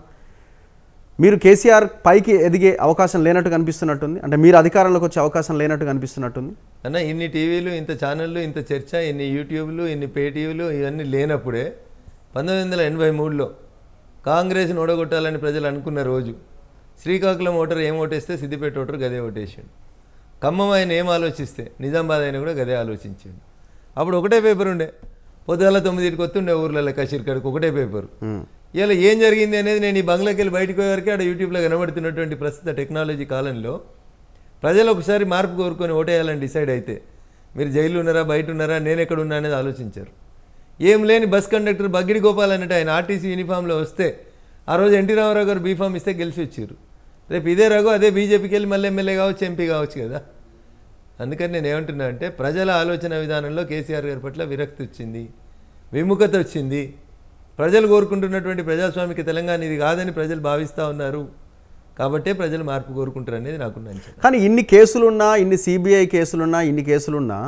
మీరు కేసీఆర్ పైకి ఎదిగే అవకాశం లేనట్టు కనిపిస్తున్నట్టుంది అంటే మీరు అధికారంలోకి వచ్చే అవకాశం లేనట్టు కనిపిస్తున్నట్టుంది అన్న ఇన్ని టీవీలు ఇంత ఛానళ్ళు ఇంత చర్చ ఇన్ని యూట్యూబ్లు ఇన్ని పేటీవీలు ఇవన్నీ లేనప్పుడే పంతొమ్మిది వందల ఎనభై మూడులో కాంగ్రెస్ని ఓడగొట్టాలని ప్రజలు అనుకున్న రోజు శ్రీకాకుళం ఓటర్ ఏం ఓటేస్తే సిద్దిపేట ఓటర్ గదే ఓటేసాడు ఖమ్మం ఆయన ఏం ఆలోచిస్తే నిజామాబాద్ ఆయన కూడా గదే ఆలోచించాడు అప్పుడు ఒకటే పేపర్ ఉండే పొద్దుగాల తొమ్మిదికి వస్తుండే ఊర్లలో కషీర్ కాడికి ఒకటే పేపర్ ఇలా ఏం జరిగింది అనేది నేను ఈ బంగ్లాకి వెళ్ళి బయటకు పోయేవరకు అక్కడ యూట్యూబ్లో కనబడుతున్నటువంటి ప్రస్తుత టెక్నాలజీ కాలంలో ప్రజలు ఒకసారి మార్పు కోరుకొని ఓటేయాలని డిసైడ్ అయితే మీరు జైలు ఉన్నారా బయట ఉన్నారా నేను ఎక్కడ ఉన్నా అనేది ఆలోచించారు ఏం లేని బస్ కండక్టర్ బగ్గిడి గోపాల్ అన్నట్టు ఆయన ఆర్టీసీ యూనిఫామ్లో వస్తే ఆ రోజు ఎన్టీ రామారావు గారు బీఫామ్ ఇస్తే గెలిచి వచ్చారు రేపు ఇదే రఘు అదే బీజేపీకి వెళ్ళి మళ్ళీ ఎమ్మెల్యే కావచ్చు ఎంపీ కావచ్చు కదా అందుకని నేను ఏమంటున్నా అంటే ప్రజల ఆలోచన విధానంలో కేసీఆర్ గారి పట్ల విరక్తి వచ్చింది విముఖత వచ్చింది ప్రజలు కోరుకుంటున్నటువంటి ప్రజాస్వామిక తెలంగాణ ఇది కాదని ప్రజలు భావిస్తూ ఉన్నారు కాబట్టే ప్రజలు మార్పు కోరుకుంటారు అనేది నాకున్న కానీ ఇన్ని కేసులున్నా ఇన్ని సిబిఐ కేసులున్నా ఇన్ని కేసులున్నా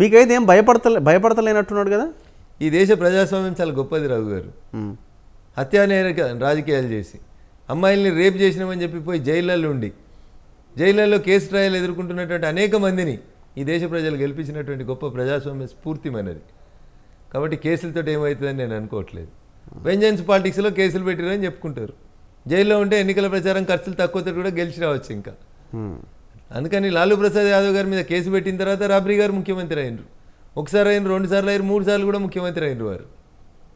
మీకైతే ఏం భయపడతలే భయపడతలేనట్టున్నాడు కదా ఈ దేశ ప్రజాస్వామ్యం చాలా గొప్పది రఘు గారు హత్యానేర రాజకీయాలు చేసి అమ్మాయిల్ని రేపు చేసినామని చెప్పి పోయి జైళ్ళల్లో ఉండి జైళ్ళల్లో కేసు ట్రయల్ ఎదుర్కొంటున్నటువంటి అనేక మందిని ఈ దేశ ప్రజలు గెలిపించినటువంటి గొప్ప ప్రజాస్వామ్య స్ఫూర్తిమైనది కాబట్టి కేసులతో ఏమవుతుందని నేను అనుకోవట్లేదు వెంజన్స్ పాలిటిక్స్లో కేసులు పెట్టిరని చెప్పుకుంటారు జైల్లో ఉంటే ఎన్నికల ప్రచారం ఖర్చులు తక్కువతో కూడా గెలిచి రావచ్చు ఇంకా అందుకని లాలూ ప్రసాద్ యాదవ్ గారి మీద కేసు పెట్టిన తర్వాత రాబ్రీ గారు ముఖ్యమంత్రి అయినరు ఒకసారి అయినరు రెండు సార్లు అయినరు మూడు సార్లు కూడా ముఖ్యమంత్రి అయినరు వారు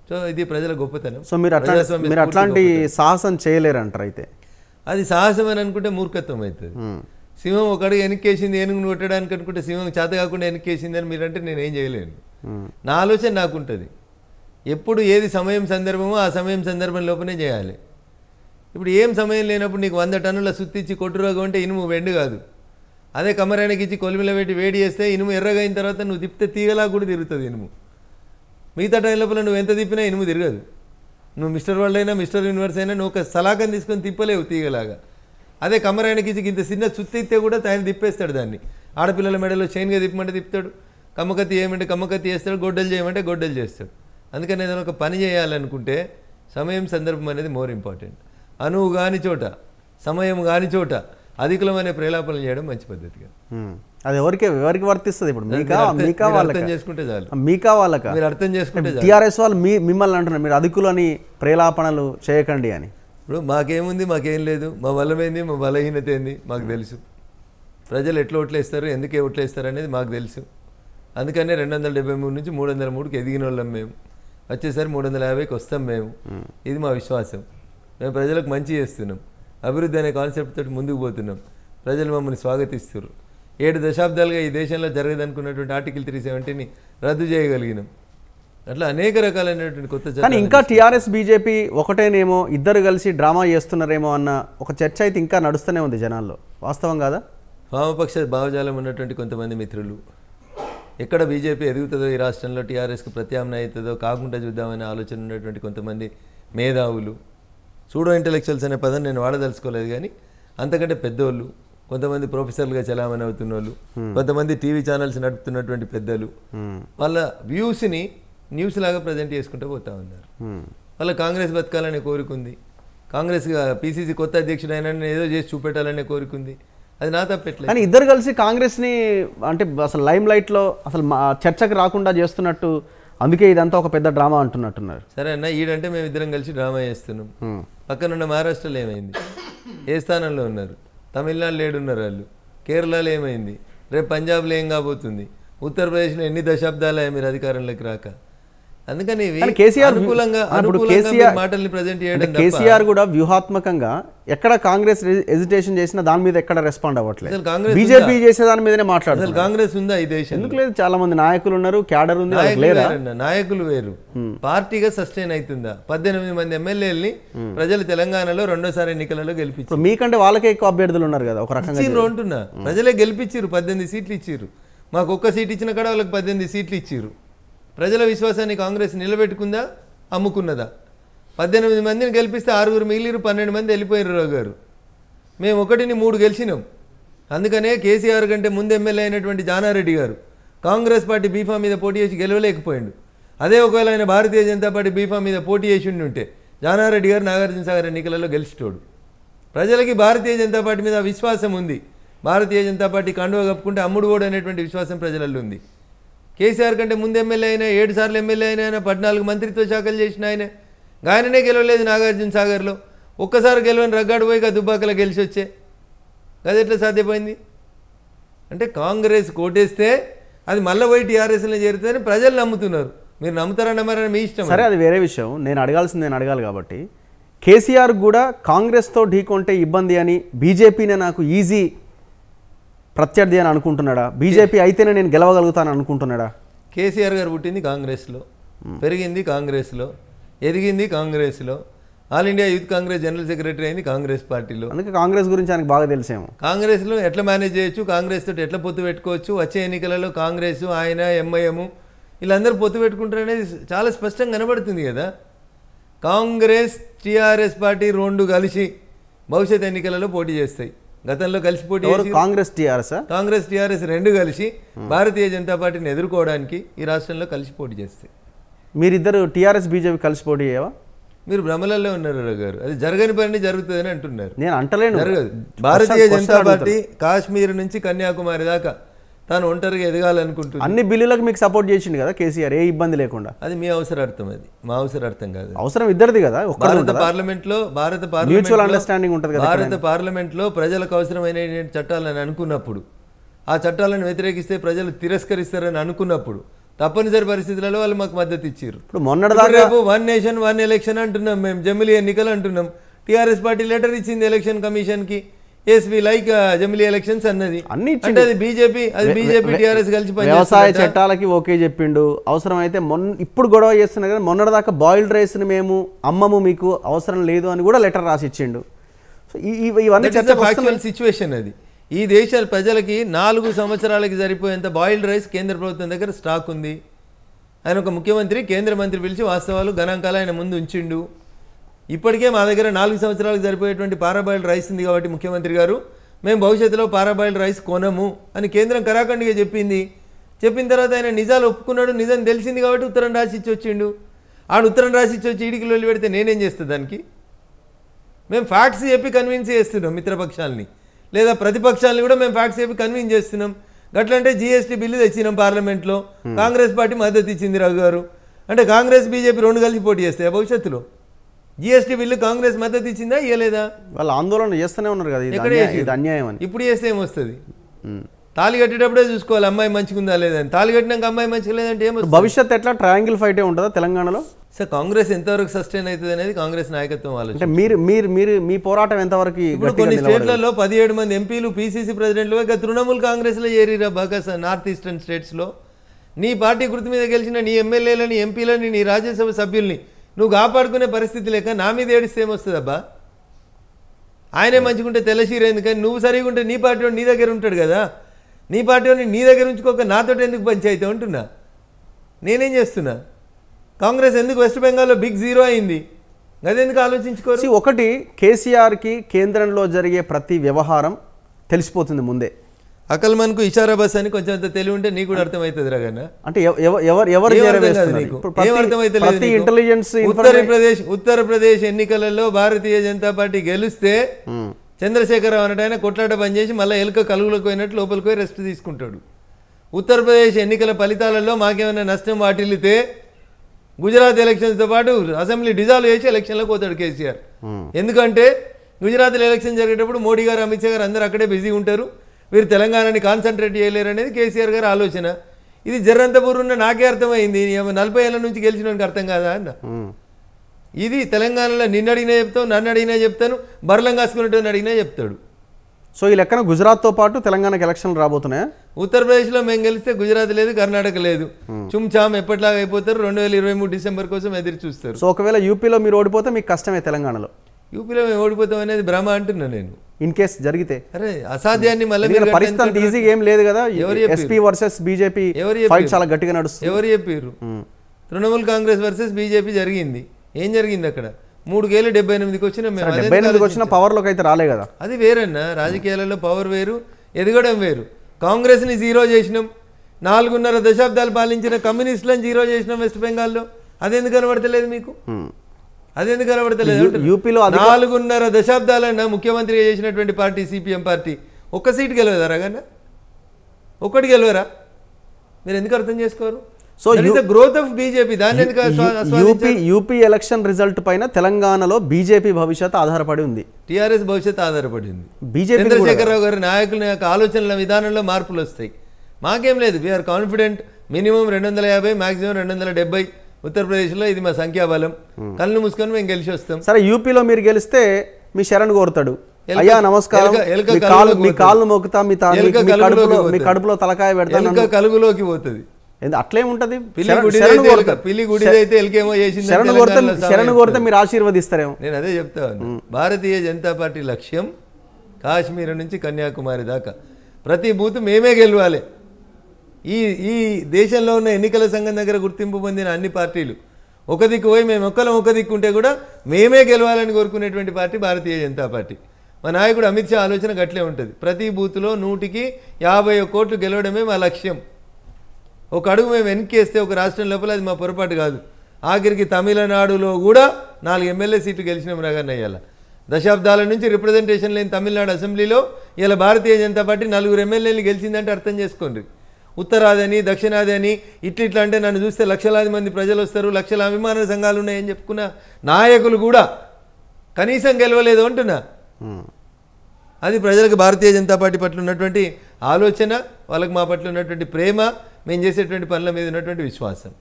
సో ఇది ప్రజల గొప్పతనం సో మీరు మీరు అట్లాంటి సాహసం చేయలేరు అంటారు అయితే అది సాహసం అని అనుకుంటే మూర్ఖత్వం అవుతుంది సింహం ఒకడు ఎన్నికేసింది ఏనుగును కొట్టడానికి అనుకుంటే సింహం చేత కాకుండా వెనక్కేసింది అని మీరంటే ఏం చేయలేను నా ఆలోచన నాకుంటుంది ఎప్పుడు ఏది సమయం సందర్భమో ఆ సమయం సందర్భం లోపనే చేయాలి ఇప్పుడు ఏం సమయం లేనప్పుడు నీకు వంద టన్నుల సుత్తిచ్చి కొట్టురోగం అంటే ఇనుము వెండు కాదు అదే కమరానికి ఇచ్చి పెట్టి వేడి చేస్తే ఇనుము ఎర్రగైన తర్వాత నువ్వు తిప్పితే తీగలా కూడా తిరుగుతుంది ఇనుము మిగతా టైం లోపల నువ్వు ఎంత తిప్పినా ఇనుము తిరగదు నువ్వు మిస్టర్ వరల్డ్ అయినా మిస్టర్ యూనివర్స్ అయినా నువ్వు ఒక సలాకం తీసుకొని తిప్పలేవు తీగలాగా అదే కమరానికి ఇచ్చి ఇంత చిన్న ఇస్తే కూడా ఆయన తిప్పేస్తాడు దాన్ని ఆడపిల్లల మెడలో చైన్గా తిప్పమంటే తిప్పుతాడు కమ్మకత్తి ఏమంటే కమ్మకత్తి చేస్తాడు గొడ్డలు చేయమంటే గొడ్డలు చేస్తాడు అందుకని ఏదైనా ఒక పని చేయాలనుకుంటే సమయం సందర్భం అనేది మోర్ ఇంపార్టెంట్ అనువు కాని చోట సమయం కాని చోట అధికులం అనే ప్రేలాపన చేయడం మంచి పద్ధతిగా అది ఎవరికి ఎవరికి వర్తిస్తుంది ఇప్పుడు మీకా మీకా అర్థం చేసుకుంటే చాలు మీకా వాళ్ళకి మీరు అర్థం చేసుకుంటే టీఆర్ఎస్ వాళ్ళు మీ మిమ్మల్ని అంటున్నారు మీరు అధికులని ప్రేలాపనలు చేయకండి అని ఇప్పుడు మాకేముంది మాకేం లేదు మా బలమైంది మా బలహీనత ఏంది మాకు తెలుసు ప్రజలు ఎట్లా ఓట్లేస్తారు ఎందుకే ఓట్లేస్తారు అనేది మాకు తెలుసు అందుకనే రెండు వందల డెబ్బై మూడు నుంచి మూడు వందల మూడుకి ఎదిగిన వాళ్ళం మేము వచ్చేసరి మూడు వందల యాభైకి వస్తాం మేము ఇది మా విశ్వాసం మేము ప్రజలకు మంచి చేస్తున్నాం అభివృద్ధి అనే కాన్సెప్ట్ తోటి ముందుకు పోతున్నాం ప్రజలు మమ్మల్ని స్వాగతిస్తున్నారు ఏడు దశాబ్దాలుగా ఈ దేశంలో జరగదనుకున్నటువంటి ఆర్టికల్ త్రీ సెవెంటీని రద్దు చేయగలిగినాం అట్లా అనేక రకాలైనటువంటి కొత్త కానీ ఇంకా టీఆర్ఎస్ బీజేపీ ఒకటేనేమో ఇద్దరు కలిసి డ్రామా చేస్తున్నారేమో అన్న ఒక చర్చ అయితే ఇంకా నడుస్తూనే ఉంది జనాల్లో వాస్తవం కాదా వామపక్ష భావజాలం ఉన్నటువంటి కొంతమంది మిత్రులు ఎక్కడ బీజేపీ ఎదుగుతుందో ఈ రాష్ట్రంలో టీఆర్ఎస్కి ప్రత్యామ్నాయ అవుతుందో కాకుండా చూద్దామనే ఆలోచన ఉన్నటువంటి కొంతమంది మేధావులు సూడో ఇంటలెక్చువల్స్ అనే పదం నేను వాడదలుచుకోలేదు కానీ అంతకంటే పెద్దోళ్ళు కొంతమంది ప్రొఫెసర్లుగా చలామణి అవుతున్న వాళ్ళు కొంతమంది టీవీ ఛానల్స్ నడుపుతున్నటువంటి పెద్దలు వాళ్ళ వ్యూస్ని న్యూస్ లాగా ప్రజెంట్ చేసుకుంటూ పోతా ఉన్నారు వాళ్ళ కాంగ్రెస్ బతకాలనే కోరికుంది కాంగ్రెస్ పీసీసీ కొత్త అధ్యక్షుడు అయినా ఏదో చేసి చూపెట్టాలనే కోరికుంది అది నా తప్పట్లేదు కానీ ఇద్దరు కలిసి కాంగ్రెస్ని అంటే అసలు లైమ్ లైట్లో అసలు మా చర్చకు రాకుండా చేస్తున్నట్టు అందుకే ఇదంతా ఒక పెద్ద డ్రామా అంటున్నట్టున్నారు సరే అన్న ఈడంటే మేము ఇద్దరం కలిసి డ్రామా చేస్తున్నాం పక్కనున్న మహారాష్ట్రలో ఏమైంది ఏ స్థానంలో ఉన్నారు తమిళనాడులో ఏడున్నారు వాళ్ళు కేరళలో ఏమైంది రేపు పంజాబ్లో ఏం కాబోతుంది ఉత్తరప్రదేశ్లో ఎన్ని దశాబ్దాలు మీరు అధికారంలోకి రాక అందుకని కేసీఆర్ అనుకూలంగా కేసీఆర్ చేయడం కేసీఆర్ కూడా వ్యూహాత్మకంగా ఎక్కడ కాంగ్రెస్ ఎజిటేషన్ చేసినా దాని మీద ఎక్కడ రెస్పాండ్ అవ్వట్లేదు కాంగ్రెస్ బీజేపీ చేసే దాని మీదనే మాట్లాడుతుంది కాంగ్రెస్ ఉందా ఈ దేశం ఎందుకు లేదు చాలా మంది నాయకులు ఉన్నారు క్యాడర్ ఉంది నాయకులు వేరు పార్టీగా సస్టైన్ అవుతుందా పద్దెనిమిది మంది ఎమ్మెల్యేలని ప్రజలు తెలంగాణలో రెండోసారి ఎన్నికలలో గెలిపించారు మీకంటే వాళ్ళకే ఎక్కువ అభ్యర్థులు ఉన్నారు కదా ఒక రకంగా ప్రజలే గెలిపించారు పద్దెనిమిది సీట్లు ఇచ్చారు మాకు ఒక్క సీట్ ఇచ్చిన కాడ వాళ్ళకి పద్దెనిమిది సీట్లు ఇచ్చారు ప్రజల విశ్వాసాన్ని కాంగ్రెస్ నిలబెట్టుకుందా అమ్ముకున్నదా పద్దెనిమిది మందిని గెలిపిస్తే ఆరుగురు మిగిలిరు పన్నెండు మంది వెళ్ళిపోయారు రావు గారు మేము ఒకటిని మూడు గెలిచినాం అందుకనే కేసీఆర్ కంటే ముందు ఎమ్మెల్యే అయినటువంటి జానారెడ్డి గారు కాంగ్రెస్ పార్టీ బీఫా మీద పోటీ చేసి గెలవలేకపోయాడు అదే ఒకవేళ ఆయన భారతీయ జనతా పార్టీ బీఫా మీద పోటీ చేసి ఉంటే జానారెడ్డి గారు నాగార్జునసాగర్ ఎన్నికలలో గెలిచిటోడు ప్రజలకి భారతీయ జనతా పార్టీ మీద విశ్వాసం ఉంది భారతీయ జనతా పార్టీ కండువ కప్పుకుంటే అమ్ముడు కూడా అనేటువంటి విశ్వాసం ప్రజలలో ఉంది కేసీఆర్ కంటే ముందు ఎమ్మెల్యే అయినా ఏడు సార్లు ఎమ్మెల్యే అయినా ఆయన పద్నాలుగు మంత్రిత్వ శాఖలు చేసిన ఆయన ఆయననే గెలవలేదు నాగార్జున సాగర్లో ఒక్కసారి గెలవని రగ్గాడు పోయిగా దుబ్బాకలా గెలిచి వచ్చే అది ఎట్లా సాధ్యమైంది అంటే కాంగ్రెస్ కోటేస్తే అది మళ్ళీ పోయి టీఆర్ఎస్లో చేరుతుందని ప్రజలు నమ్ముతున్నారు మీరు నమ్ముతారన్న మరి మీ ఇష్టం సరే అది వేరే విషయం నేను అడగాల్సింది నేను అడగాలి కాబట్టి కేసీఆర్ కూడా కాంగ్రెస్తో ఢీకొంటే ఇబ్బంది అని బీజేపీనే నాకు ఈజీ ప్రత్యర్థి అని అనుకుంటున్నాడా బీజేపీ అయితేనే నేను గెలవగలుగుతాను అనుకుంటున్నాడా కేసీఆర్ గారు పుట్టింది కాంగ్రెస్లో పెరిగింది కాంగ్రెస్లో ఎదిగింది కాంగ్రెస్లో all India youth Congress general secretary అయింది కాంగ్రెస్ పార్టీలో అందుకే కాంగ్రెస్ గురించి ఆయనకు బాగా తెలిసేమో కాంగ్రెస్లో ఎట్లా మేనేజ్ చేయొచ్చు కాంగ్రెస్ తోటి ఎట్లా పొత్తు పెట్టుకోవచ్చు వచ్చే ఎన్నికలలో కాంగ్రెస్ ఆయన ఎంఐఎం వీళ్ళందరూ పొత్తు పెట్టుకుంటారనేది చాలా స్పష్టంగా కనబడుతుంది కదా కాంగ్రెస్ టీఆర్ఎస్ పార్టీ రెండు కలిసి భవిష్యత్ ఎన్నికలలో పోటీ చేస్తాయి గతంలో పోటీ కాంగ్రెస్ టీఆర్ఎస్ కాంగ్రెస్ టీఆర్ఎస్ రెండు కలిసి hmm. భారతీయ జనతా పార్టీని ఎదుర్కోవడానికి ఈ రాష్ట్రంలో కలిసి పోటీ చేస్తాయి మీరిద్దరు టీఆర్ఎస్ బీజేపీ కలిసి పోటీ చేయవా మీరు భ్రమలలో ఉన్నారు గారు అది జరగని పని జరుగుతుందని అంటున్నారు నేను అంటలేను జరగదు భారతీయ జనతా పార్టీ కాశ్మీర్ నుంచి కన్యాకుమారి దాకా తను ఒంటరిగా ఎదగాలనుకుంటుంది అన్ని బిల్లులకు మీకు సపోర్ట్ చేసింది కదా కేసీఆర్ ఏ ఇబ్బంది లేకుండా అది మీ అవసరార్థం అది మా అవసరార్థం కాదు అవసరం ఇద్దరిది కదా భారత పార్లమెంట్ లో భారత మ్యూచువల్ అండర్స్టాండింగ్ ఉంటుంది భారత పార్లమెంట్ లో ప్రజలకు అవసరమైన చట్టాలని అనుకున్నప్పుడు ఆ చట్టాలను వ్యతిరేకిస్తే ప్రజలు తిరస్కరిస్తారని అనుకున్నప్పుడు తప్పనిసరి పరిస్థితులలో వాళ్ళు మాకు మద్దతు ఇచ్చారు ఇప్పుడు మొన్న రేపు వన్ నేషన్ వన్ ఎలక్షన్ అంటున్నాం మేము జమిలీ ఎన్నికలు అంటున్నాం టీఆర్ఎస్ పార్టీ లెటర్ ఇచ్చింది ఎలక్షన్ కమిషన్కి లైక్ ఎలక్షన్స్ uh, అన్నది అన్ని అది బీజేపీ అది బీజేపీ టీఆర్ఎస్ వ్యవసాయ చట్టాలకి ఓకే చెప్పిండు అవసరమైతే మొన్న ఇప్పుడు గొడవ చేస్తున్నా కానీ మొన్నటిదాకా బాయిల్డ్ రైస్ని మేము అమ్మము మీకు అవసరం లేదు అని కూడా లెటర్ రాసి ఇచ్చిండు సో సిచ్యువేషన్ అది ఈ దేశాల ప్రజలకి నాలుగు సంవత్సరాలకి సరిపోయేంత బాయిల్డ్ రైస్ కేంద్ర ప్రభుత్వం దగ్గర స్టాక్ ఉంది ఆయన ఒక ముఖ్యమంత్రి కేంద్ర మంత్రి పిలిచి వాస్తవాలు గణాంకాలు ఆయన ముందు ఉంచిండు ఇప్పటికే మా దగ్గర నాలుగు సంవత్సరాలకు సరిపోయేటువంటి పారాబాయిల్డ్ రైస్ ఉంది కాబట్టి ముఖ్యమంత్రి గారు మేము భవిష్యత్తులో పారాబాయిల్డ్ రైస్ కొనము అని కేంద్రం కరాఖండిగా చెప్పింది చెప్పిన తర్వాత ఆయన నిజాలు ఒప్పుకున్నాడు నిజం తెలిసింది కాబట్టి ఉత్తరం రాసి ఇచ్చి వచ్చిండు ఆడు ఉత్తరం రాసి ఇచ్చి వచ్చి ఇడికి వెళ్ళి పెడితే నేనేం చేస్తా దానికి మేము ఫ్యాక్ట్స్ చెప్పి కన్విన్స్ చేస్తున్నాం మిత్రపక్షాలని లేదా ప్రతిపక్షాలని కూడా మేము ఫ్యాక్ట్స్ చెప్పి కన్విన్స్ చేస్తున్నాం గట్లంటే జిఎస్టీ బిల్లు తెచ్చినాం పార్లమెంట్లో కాంగ్రెస్ పార్టీ మద్దతు ఇచ్చింది రఘు గారు అంటే కాంగ్రెస్ బీజేపీ రెండు కలిసి పోటీ చేస్తాయి భవిష్యత్తులో జిఎస్టీ బిల్లు కాంగ్రెస్ మద్దతు ఇచ్చిందా ఇవ్వలేదా వాళ్ళు ఆందోళన చేస్తూనే ఉన్నారు కదా ఇక్కడ అన్యాయం అని ఇప్పుడు చేస్తే ఏమొస్తుంది తాళి కట్టేటప్పుడే చూసుకోవాలి అమ్మాయి మంచిగుందా లేదని తాళి కట్టినాక అమ్మాయి మంచిగా లేదంటే ఏమో భవిష్యత్ ఎట్లా ట్రయాంగిల్ ఫైటే ఉంటుందా తెలంగాణలో సార్ కాంగ్రెస్ ఎంతవరకు సస్టైన్ అవుతుంది అనేది కాంగ్రెస్ నాయకత్వం అంటే మీరు మీరు మీరు మీ పోరాటం ఎంతవరకు ఇప్పుడు కొన్ని స్టేట్లలో పదిహేడు మంది ఎంపీలు పీసీసీ ప్రెసిడెంట్లు ఇక తృణమూల్ కాంగ్రెస్లో ఏరిరా బాగా నార్త్ ఈస్టర్న్ స్టేట్స్లో నీ పార్టీ గుర్తు మీద గెలిచిన నీ ఎమ్మెల్యేలని ఎంపీలని నీ రాజ్యసభ సభ్యుల్ని నువ్వు కాపాడుకునే పరిస్థితి లేక నా మీద ఏడిస్తే ఏమొస్తుందబ్బా ఆయనే మంచిగుంటే తెల్లశీర ఎందుకని నువ్వు సరిగా ఉంటే నీ పార్టీ నీ దగ్గర ఉంటాడు కదా నీ పార్టీ నీ దగ్గర ఉంచుకోక నాతో ఎందుకు పంచాయితీ ఉంటున్నా నేనేం చేస్తున్నా కాంగ్రెస్ ఎందుకు వెస్ట్ బెంగాల్లో బిగ్ జీరో అయింది అదెందుకు ఆలోచించుకోవచ్చు ఒకటి కేసీఆర్కి కేంద్రంలో జరిగే ప్రతి వ్యవహారం తెలిసిపోతుంది ముందే కు ఇషారా బస్ అని కొంచెం తెలివి ఉంటే నీకు కూడా అర్థమైతుంది రాగన్న అంటే ఇంటెలిజెన్స్ ఉత్తరప్రదేశ్ ఉత్తరప్రదేశ్ ఎన్నికలలో భారతీయ జనతా పార్టీ గెలిస్తే చంద్రశేఖరరావు అన్నట్టు ఆయన కొట్లాట పనిచేసి మళ్ళీ ఎలుక కలుగులకు పోయినట్టు లోపలికి పోయి రెస్ట్ తీసుకుంటాడు ఉత్తరప్రదేశ్ ఎన్నికల ఫలితాలలో మాకేమైనా నష్టం వాటిల్లితే గుజరాత్ ఎలక్షన్స్తో పాటు అసెంబ్లీ డిజాల్వ్ చేసి ఎలక్షన్లో పోతాడు కేసీఆర్ ఎందుకంటే గుజరాత్లో ఎలక్షన్ జరిగేటప్పుడు మోడీ గారు అమిత్ షా గారు అందరూ అక్కడే బిజీ ఉంటారు వీరు తెలంగాణని కాన్సన్ట్రేట్ చేయలేరు అనేది కేసీఆర్ గారి ఆలోచన ఇది ఉన్న నాకే అర్థమైంది నలభై ఏళ్ళ నుంచి గెలిచిన అర్థం కాదా అన్న ఇది తెలంగాణలో నిన్నడిగినా చెప్తావు నన్ను అడిగినా చెప్తాను బర్లం కాసుకున్నట్టు అడిగినా చెప్తాడు సో ఈ లెక్కన గుజరాత్తో పాటు తెలంగాణకి ఎలక్షన్లు రాబోతున్నాయి ఉత్తరప్రదేశ్లో మేము గెలిస్తే గుజరాత్ లేదు కర్ణాటక లేదు చుమ్చామ్ ఎప్పటిలాగైపోతారు అయిపోతారు రెండు వేల ఇరవై మూడు డిసెంబర్ కోసం ఎదురు చూస్తారు సో ఒకవేళ యూపీలో మీరు ఓడిపోతే మీకు కష్టమే తెలంగాణలో యూపీలో మేము ఓడిపోతాం అనేది భ్రమ అంటున్నా నేను ఇన్ కేస్ జరిగితే అరే అసాధ్యాన్ని మళ్ళీ పరిస్థితి ఈజీగా ఏం లేదు కదా ఎస్పీ వర్సెస్ బీజేపీ ఫైట్ చాలా గట్టిగా నడుస్తుంది ఎవరు చెప్పారు hmm. Trinamool Congress versus BJP జరిగింది ఏం జరిగింది అక్కడ మూడుకేళ్ళు డెబ్బై ఎనిమిదికి వచ్చిన డెబ్బై ఎనిమిదికి వచ్చిన పవర్లోకి అయితే రాలే కదా అది వేరన్న రాజకీయాలలో పవర్ వేరు ఎదగడం వేరు కాంగ్రెస్ని జీరో చేసినాం నాలుగున్నర దశాబ్దాలు పాలించిన కమ్యూనిస్టులను జీరో చేసినాం వెస్ట్ బెంగాల్లో ఎందుకు కనబడతలేదు మీకు hmm. అదెందుకు కనబడతలేదు యూపీలో నాలుగున్నర దశాబ్దాలన్నా ముఖ్యమంత్రి చేసినటువంటి పార్టీ సిపిఎం పార్టీ ఒక్క సీటు గెలవదా రాగన్న ఒక్కటి గెలవరా మీరు ఎందుకు అర్థం చేసుకోరు సో గ్రోత్ ఆఫ్ బీజేపీ దాన్ని యూపీ యూపీ ఎలక్షన్ రిజల్ట్ పైన తెలంగాణలో బీజేపీ భవిష్యత్ ఆధారపడి ఉంది టీఆర్ఎస్ భవిష్యత్ ఆధారపడి ఉంది బీజేపీ చంద్రశేఖరరావు గారి నాయకుల యొక్క ఆలోచనల విధానంలో మార్పులు వస్తాయి మాకేం లేదు వీఆర్ కాన్ఫిడెంట్ మినిమం రెండు వందల యాభై మాక్సిమం రెండు వందల డెబ్బై ఉత్తరప్రదేశ్లో ఇది మా సంఖ్యాబలం hmm. కళ్ళు మూసుకొని మేము గెలిచి వస్తాం సరే యూపీలో మీరు గెలిస్తే మీ శరణ్ కోరుతాడు అయ్యా నమస్కారం మీ కాళ్ళు మొక్కుతా మీ మీ కడుపులో తలకాయ పెడతా కలుగులోకి పోతుంది ఉంటది పిల్లి గుడిదైతే ఎల్కేమో శరణ్ శరణ్ మీరు ఆశీర్వదిస్తారేమో నేను అదే చెప్తాను hmm. భారతీయ జనతా పార్టీ లక్ష్యం కాశ్మీర్ నుంచి కన్యాకుమారి దాకా ప్రతి బూత్ మేమే గెలవాలి ఈ ఈ దేశంలో ఉన్న ఎన్నికల సంఘం దగ్గర గుర్తింపు పొందిన అన్ని పార్టీలు ఒక దిక్కు పోయి మేము ఒక్కలం ఒక దిక్కు ఉంటే కూడా మేమే గెలవాలని కోరుకునేటువంటి పార్టీ భారతీయ జనతా పార్టీ మా నాయకుడు అమిత్ షా ఆలోచన గట్లే ఉంటుంది ప్రతి బూత్లో నూటికి యాభై కోట్లు గెలవడమే మా లక్ష్యం ఒక అడుగు మేము వెనక్కేస్తే ఒక రాష్ట్రం లోపల అది మా పొరపాటు కాదు ఆఖరికి తమిళనాడులో కూడా నాలుగు ఎమ్మెల్యే సీట్లు గెలిచిన రాగానే అయ్యాల దశాబ్దాల నుంచి రిప్రజెంటేషన్ లేని తమిళనాడు అసెంబ్లీలో ఇలా భారతీయ జనతా పార్టీ నలుగురు ఎమ్మెల్యేలు గెలిచిందంటే అర్థం చేసుకోండి ఉత్తరాది అని దక్షిణాది అని ఇట్లా ఇట్లా అంటే నన్ను చూస్తే లక్షలాది మంది ప్రజలు వస్తారు లక్షల అభిమాన సంఘాలు ఉన్నాయని చెప్పుకున్న నాయకులు కూడా కనీసం గెలవలేదు అంటున్నా అది ప్రజలకు భారతీయ జనతా పార్టీ పట్ల ఉన్నటువంటి ఆలోచన వాళ్ళకి మా పట్ల ఉన్నటువంటి ప్రేమ మేము చేసేటువంటి పనుల మీద ఉన్నటువంటి విశ్వాసం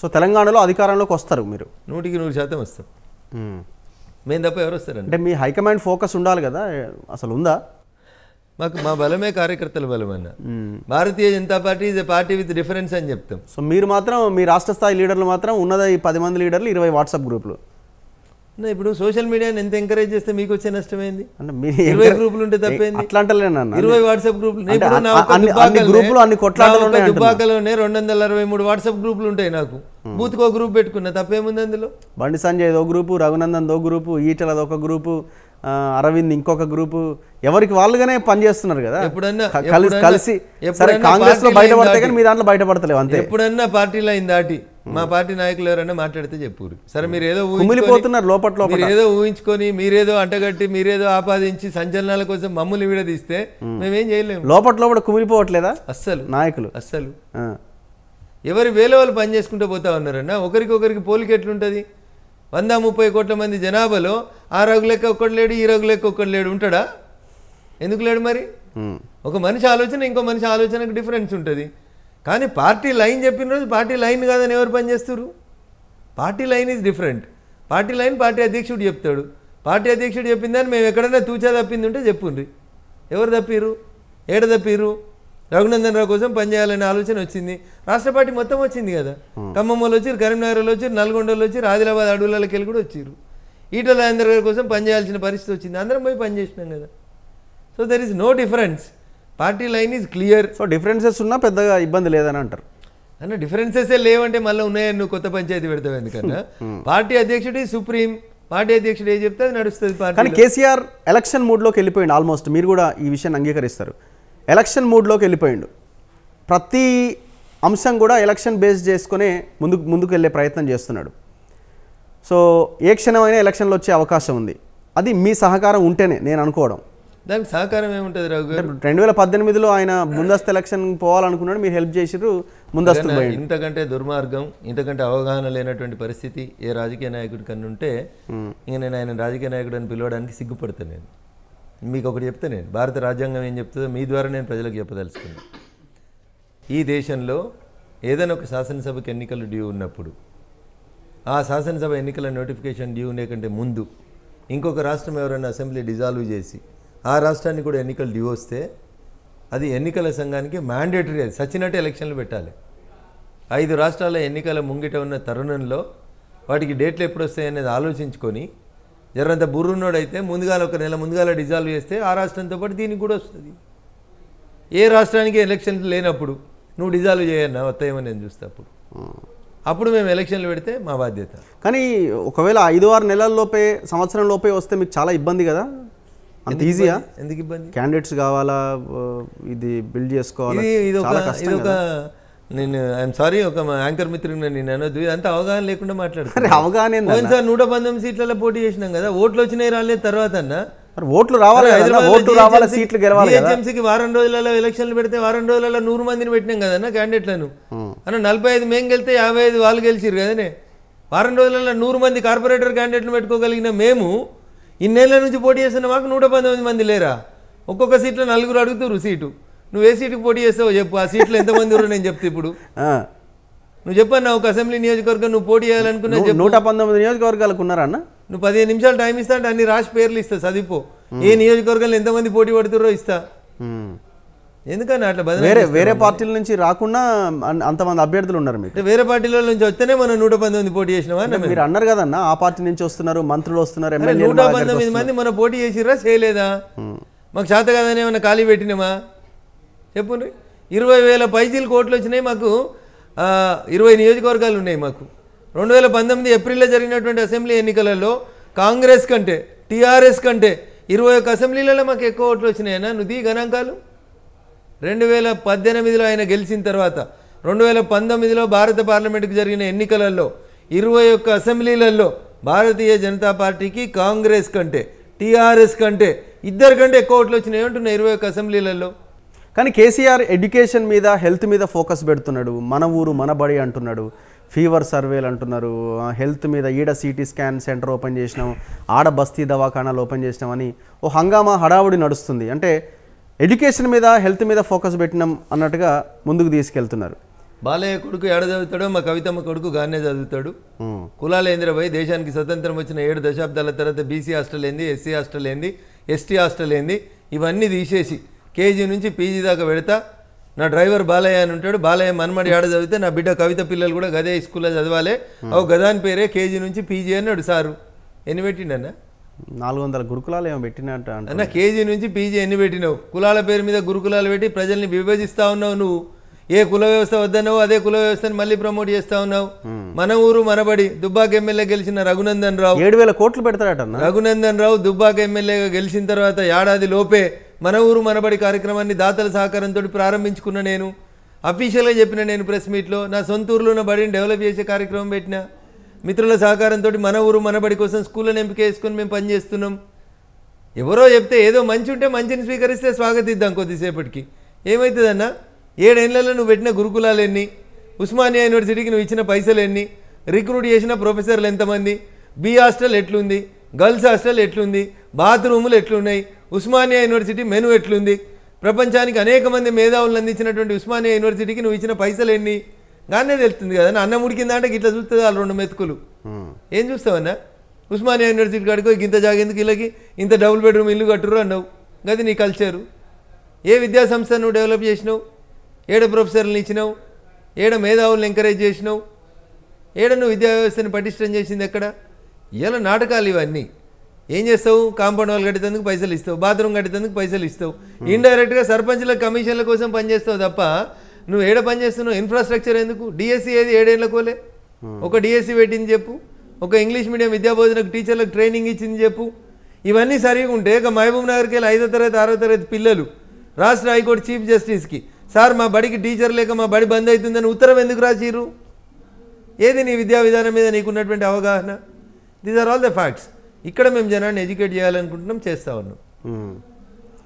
సో తెలంగాణలో అధికారంలోకి వస్తారు మీరు నూటికి నూరు శాతం వస్తారు మేము తప్ప ఎవరు వస్తారు అంటే మీ హైకమాండ్ ఫోకస్ ఉండాలి కదా అసలు ఉందా మాకు మా బలమే కార్యకర్తల బలం అన్న Bharatiya Janata party is a party with difference అని చెప్తాం సో మీరు మాత్రం మీ రాష్ట్ర స్థాయి లీడర్లు మాత్రం ఉన్నది పది మంది లీడర్లు ఇరవై వాట్సాప్ గ్రూపులు ఇప్పుడు సోషల్ మీడియాని ఎంత ఎంకరేజ్ చేస్తే మీకు వచ్చే నష్టమైంది ఇరవై గ్రూపులు ఉంటే తప్పేంది అట్లాంటలేనన్న ఇరవై వాట్సాప్ గ్రూపులు గ్రూపులు అన్ని దుబ్బాకలోనే రెండు వందల అరవై మూడు వాట్సాప్ గ్రూపులు ఉంటాయి నాకు hmm. ఒక గ్రూప్ పెట్టుకున్నా తప్పేముంది అందులో బండి సంజయ్ ఓ గ్రూపు రఘునందన్ ఓ గ్రూపు ఈటలది ఒక గ్రూపు అరవింద్ ఇంకొక గ్రూపు ఎవరికి వాళ్ళుగానే పనిచేస్తున్నారు కదా ఎప్పుడన్నా కలిసి కాంగ్రెస్ లో బయటపడతాయి కానీ మీ దాంట్లో బయటపడతలేవు అంతే ఎప్పుడన్నా పార్టీలో అయింది దాటి మా పార్టీ నాయకులు ఎవరైనా మాట్లాడితే చెప్పురు సరే మీరు ఏదో ఊహిపోతున్నారు లోపట్లో ఏదో ఊహించుకొని మీరేదో అంటగట్టి మీరేదో ఆపాదించి సంచలనాల కోసం మమ్మల్ని విడదీస్తే మేమేం చేయలేము లోపట్లో కూడా కుమిలిపోవట్లేదా అస్సలు నాయకులు అస్సలు ఎవరి వేల వాళ్ళు పని చేసుకుంటూ పోతా ఉన్నారన్న ఒకరికొకరికి పోలిక ఎట్లుంటుంది వంద ముప్పై కోట్ల మంది జనాభాలో ఆ రోగు లెక్క ఒక్కడు లేడు ఈ రోగు లెక్క ఒక్కడు లేడు ఉంటాడా ఎందుకు లేడు మరి ఒక మనిషి ఆలోచన ఇంకో మనిషి ఆలోచనకు డిఫరెన్స్ ఉంటుంది కానీ పార్టీ లైన్ చెప్పిన రోజు పార్టీ లైన్ కాదని ఎవరు పనిచేస్తారు party line is different party line party అధ్యక్షుడు చెప్తాడు పార్టీ అధ్యక్షుడు చెప్పిందని మేము ఎక్కడైనా తూచా తప్పింది ఉంటే చెప్పుండ్రి ఎవరు తప్పిరు ఏడ తప్పిరు రఘునందన్ రావు కోసం పనిచేయాలనే ఆలోచన వచ్చింది రాష్ట్ర పార్టీ మొత్తం వచ్చింది కదా ఖమ్మం వాళ్ళు వచ్చారు కరీంనగర్లో వచ్చారు నల్గొండలో వచ్చారు ఆదిలాబాద్ అడవులకి వెళ్ళి కూడా వచ్చారు ఈటల రాజేంద్ర గారి కోసం పనిచేయాల్సిన పరిస్థితి వచ్చింది అందరం పోయి పనిచేసినాం కదా so there is no difference party line is clear so differences ఉన్నా పెద్దగా ఇబ్బంది లేదని అంటారు అన్న డిఫరెన్సెస్ లేవంటే మళ్ళీ ఉన్నాయని నువ్వు కొత్త పంచాయతీ పెడతావు ఎందుకన్నా పార్టీ అధ్యక్షుడి సుప్రీం పార్టీ అధ్యక్షుడు ఏం చెప్తే అది నడుస్తుంది కానీ కేసీఆర్ ఎలక్షన్ మూడ్లోకి వెళ్ళిపోయింది ఆల్మోస్ట్ మీరు కూడా ఈ విషయాన్ని అంగీకరిస్తారు ఎలక్షన్ మూడ్లోకి వెళ్ళిపోయిండు ప్రతి అంశం కూడా ఎలక్షన్ బేస్ చేసుకునే ముందుకు ముందుకు వెళ్ళే ప్రయత్నం చేస్తున్నాడు సో ఏ క్షణమైనా ఎలక్షన్లు వచ్చే అవకాశం ఉంది అది మీ సహకారం ఉంటేనే నేను అనుకోవడం దానికి సహకారం ఏముంటుంది రఘు రెండు వేల పద్దెనిమిదిలో ఆయన ముందస్తు ఎలక్షన్ పోవాలనుకున్నాడు మీరు హెల్ప్ చేసారు ముందస్తు ఇంతకంటే దుర్మార్గం ఇంతకంటే అవగాహన లేనటువంటి పరిస్థితి ఏ రాజకీయ నాయకుడి కన్నా ఉంటే ఇంకా నేను ఆయన రాజకీయ నాయకుడు అని పిలవడానికి సిగ్గుపడతాను నేను మీకు ఒకటి చెప్తే నేను భారత రాజ్యాంగం ఏం చెప్తుందో మీ ద్వారా నేను ప్రజలకు చెప్పదలుచుకున్నాను ఈ దేశంలో ఏదైనా ఒక శాసనసభకు ఎన్నికలు డ్యూ ఉన్నప్పుడు ఆ శాసనసభ ఎన్నికల నోటిఫికేషన్ డ్యూ ఉండేకంటే ముందు ఇంకొక రాష్ట్రం ఎవరైనా అసెంబ్లీ డిజాల్వ్ చేసి ఆ రాష్ట్రానికి కూడా ఎన్నికలు డ్యూ వస్తే అది ఎన్నికల సంఘానికి మ్యాండేటరీ అది సచ్చినట్టు ఎలక్షన్లు పెట్టాలి ఐదు రాష్ట్రాల ఎన్నికల ముంగిట ఉన్న తరుణంలో వాటికి డేట్లు ఎప్పుడు వస్తాయి అనేది ఆలోచించుకొని జరంత బుర్రున్నోడైతే ముందుగాల ఒక నెల ముందుగాల డిజాల్వ్ చేస్తే ఆ రాష్ట్రంతో పాటు దీనికి కూడా వస్తుంది ఏ రాష్ట్రానికి ఎలక్షన్ లేనప్పుడు నువ్వు డిజాల్వ్ చేయన్నా వస్తాయేమో నేను చూస్తే అప్పుడు అప్పుడు మేము ఎలక్షన్లు పెడితే మా బాధ్యత కానీ ఒకవేళ ఐదు ఆరు నెలల్లోపే సంవత్సరం లోపే వస్తే మీకు చాలా ఇబ్బంది కదా అంత ఈజీయా ఎందుకు ఇబ్బంది క్యాండిడేట్స్ కావాలా ఇది బిల్డ్ చేసుకోవాలి ఇది ఒక నేను ఐఎమ్ సారీ ఒక యాంకర్ మిత్రుడు నేను అనొద్దు అంత అవగాహన లేకుండా మాట్లాడుతున్నా అవగాహన సార్ నూట పంతొమ్మిది సీట్లలో పోటీ చేసినాం కదా ఓట్లు వచ్చినాయి రాలేదు తర్వాత అన్న ఓట్లు రావాలి ఓట్లు రావాలి సీట్లు గెలవాలి హెచ్ఎంసీకి వారం రోజులలో ఎలక్షన్లు పెడితే వారం రోజులలో నూరు మందిని పెట్టినాం కదన్న క్యాండిడేట్లను అన్న నలభై ఐదు మేము గెలితే యాభై ఐదు వాళ్ళు గెలిచిరు కదనే వారం రోజులలో నూరు మంది కార్పొరేటర్ క్యాండిడేట్లు పెట్టుకోగలిగిన మేము ఇన్నేళ్ల నుంచి పోటీ చేస్తున్న మాకు నూట పంతొమ్మిది మంది లేరా ఒక్కొక్క సీట్లో నలుగురు అడుగుతారు సీటు నువ్వు ఏ సీటుకు పోటీ చేస్తావు చెప్పు ఆ సీట్లో ఎంతమంది ఉన్నారు నేను చెప్తే ఇప్పుడు నువ్వు చెప్పాను ఒక అసెంబ్లీ నియోజకవర్గం నువ్వు పోటీ చేయాలనుకున్నా నూట పంతొమ్మిది నియోజకవర్గాలకు ఉన్నారన్న నువ్వు పదిహేను నిమిషాలు టైం ఇస్తా అంటే అన్ని రాసి పేర్లు ఇస్తా చదివిపో ఏ నియోజకవర్గంలో ఎంతమంది పోటీ పడుతుర్రో ఇస్తా ఎందుకని అట్లా వేరే వేరే పార్టీల నుంచి రాకుండా అంతమంది అభ్యర్థులు ఉన్నారు మీకు వేరే పార్టీల నుంచి వస్తేనే మనం నూట పంతొమ్మిది పోటీ చేసినామా మీరు అన్నారు కదన్న ఆ పార్టీ నుంచి వస్తున్నారు మంత్రులు వస్తున్నారు నూట పంతొమ్మిది మంది మనం పోటీ చేసిరా చేయలేదా మాకు చేత కదని ఏమైనా ఖాళీ పెట్టినమా చెప్పండి ఇరవై వేల పైజీలు కోట్లు వచ్చినాయి మాకు ఇరవై నియోజకవర్గాలు ఉన్నాయి మాకు రెండు వేల పంతొమ్మిది ఏప్రిల్లో జరిగినటువంటి అసెంబ్లీ ఎన్నికలలో కాంగ్రెస్ కంటే టీఆర్ఎస్ కంటే ఇరవై ఒక్క అసెంబ్లీలలో మాకు ఎక్కువ ఓట్లు వచ్చినాయన్నా నుది గణాంకాలు రెండు వేల పద్దెనిమిదిలో ఆయన గెలిచిన తర్వాత రెండు వేల పంతొమ్మిదిలో భారత పార్లమెంటుకు జరిగిన ఎన్నికలలో ఇరవై ఒక్క అసెంబ్లీలలో భారతీయ జనతా పార్టీకి కాంగ్రెస్ కంటే టీఆర్ఎస్ కంటే ఇద్దరు కంటే ఎక్కువ ఓట్లు వచ్చినాయి అంటున్నాయి ఇరవై ఒక్క అసెంబ్లీలలో కానీ కేసీఆర్ ఎడ్యుకేషన్ మీద హెల్త్ మీద ఫోకస్ పెడుతున్నాడు మన ఊరు మన బడి అంటున్నాడు ఫీవర్ సర్వేలు అంటున్నారు హెల్త్ మీద ఈడ సిటీ స్కాన్ సెంటర్ ఓపెన్ చేసినాం ఆడ బస్తీ దవాఖానాలు ఓపెన్ చేసినామని ఓ హంగామా హడావుడి నడుస్తుంది అంటే ఎడ్యుకేషన్ మీద హెల్త్ మీద ఫోకస్ పెట్టినాం అన్నట్టుగా ముందుకు తీసుకెళ్తున్నారు బాలయ్య కొడుకు ఏడ చదువుతాడో మా కవితమ్మ కొడుకు గానే చదువుతాడు కులాలేంద్రపై దేశానికి స్వతంత్రం వచ్చిన ఏడు దశాబ్దాల తర్వాత బీసీ హాస్టల్ ఏంది ఎస్సీ హాస్టల్ ఏంది ఎస్టీ హాస్టల్ ఏంది ఇవన్నీ తీసేసి కేజీ నుంచి పీజీ దాకా పెడతా నా డ్రైవర్ బాలయ్య అని ఉంటాడు బాలయ్య మనమడి ఆడ చదివితే నా బిడ్డ కవిత పిల్లలు కూడా గదే స్కూల్లో చదవాలి ఓ గదాని పేరే కేజీ నుంచి పీజీ అన్నాడు సారు ఎన్ని పెట్టిండన్నా నాలుగు వందల గురుకులాలు ఏమో పెట్టినట్ట అన్న కేజీ నుంచి పీజీ ఎన్ని పెట్టినావు కులాల పేరు మీద గురుకులాలు పెట్టి ప్రజల్ని విభజిస్తూ ఉన్నావు నువ్వు ఏ కుల వ్యవస్థ వద్దన్నావు అదే కుల వ్యవస్థను మళ్ళీ ప్రమోట్ చేస్తా ఉన్నావు మన ఊరు మనబడి దుబ్బాక ఎమ్మెల్యే గెలిచిన రఘునందన్ రావు ఏడు వేల కోట్లు పెడతాడట రఘునందన్ రావు దుబ్బాక ఎమ్మెల్యేగా గెలిచిన తర్వాత ఏడాది లోపే మన ఊరు మనబడి కార్యక్రమాన్ని దాతల సహకారంతో ప్రారంభించుకున్న నేను అఫీషియల్గా చెప్పిన నేను ప్రెస్ మీట్లో నా సొంత ఊరిలో నా బడిని డెవలప్ చేసే కార్యక్రమం పెట్టిన మిత్రుల సహకారంతో మన ఊరు మనబడి కోసం స్కూళ్ళని ఎంపిక చేసుకుని మేము పనిచేస్తున్నాం ఎవరో చెప్తే ఏదో మంచి ఉంటే మంచిని స్వీకరిస్తే స్వాగతిద్దాం కొద్దిసేపటికి ఏమవుతుందన్నా ఏడేళ్లలో నువ్వు పెట్టిన గురుకులాలు ఎన్ని ఉస్మానియా యూనివర్సిటీకి నువ్వు ఇచ్చిన పైసలు ఎన్ని రిక్రూట్ చేసిన ప్రొఫెసర్లు ఎంతమంది బి హాస్టల్ ఎట్లుంది గర్ల్స్ హాస్టల్ ఎట్లుంది బాత్రూములు ఎట్లున్నాయి ఉస్మానియా యూనివర్సిటీ మెను ఎట్లుంది ప్రపంచానికి అనేక మంది మేధావులను అందించినటువంటి ఉస్మానియా యూనివర్సిటీకి నువ్వు ఇచ్చిన పైసలు ఎన్ని గానే తెలుస్తుంది కదా అన్నం ఉడికిందా అంటే ఇట్లా చూస్తుంది వాళ్ళు రెండు మెతుకులు ఏం చూస్తావన్నా ఉస్మానియా యూనివర్సిటీ కాడికో ఇంత జాగేందుకు ఇళ్ళకి ఇంత డబుల్ బెడ్రూమ్ ఇల్లు కట్టురు అన్నావు గది నీ కల్చరు ఏ విద్యా సంస్థ నువ్వు డెవలప్ చేసినావు ఏడ ప్రొఫెసర్లను ఇచ్చినావు ఏడ మేధావులను ఎంకరేజ్ చేసినావు ఏడ నువ్వు విద్యా వ్యవస్థను పటిష్టం చేసింది ఎక్కడ ఇలా నాటకాలు ఇవన్నీ ఏం చేస్తావు కాంపౌండ్ వాళ్ళు కట్టేందుకు పైసలు ఇస్తావు బాత్రూమ్ కట్టేందుకు పైసలు ఇస్తావు ఇండైరెక్ట్గా సర్పంచ్ల కమిషన్ల కోసం పనిచేస్తావు తప్ప నువ్వు ఏడ పని చేస్తున్నావు ఇన్ఫ్రాస్ట్రక్చర్ ఎందుకు డిఎస్సి ఏది ఏడేళ్ళకోలే ఒక డిఎస్సి పెట్టింది చెప్పు ఒక ఇంగ్లీష్ మీడియం విద్యాబోధనకు టీచర్లకు ట్రైనింగ్ ఇచ్చింది చెప్పు ఇవన్నీ సరిగా ఉంటే ఇక మహబూబ్ నగర్కి వెళ్ళి ఐదో తరగతి ఆరో తరగతి పిల్లలు రాష్ట్ర హైకోర్టు చీఫ్ జస్టిస్కి సార్ మా బడికి టీచర్ లేక మా బడి బంద్ అవుతుందని ఉత్తరం ఎందుకు రాసిరు ఏది నీ విద్యా విధానం మీద నీకున్నటువంటి అవగాహన these are all the facts ఇక్కడ మేము జనాన్ని ఎడ్యుకేట్ చేయాలనుకుంటున్నాం చేస్తా ఉన్నాం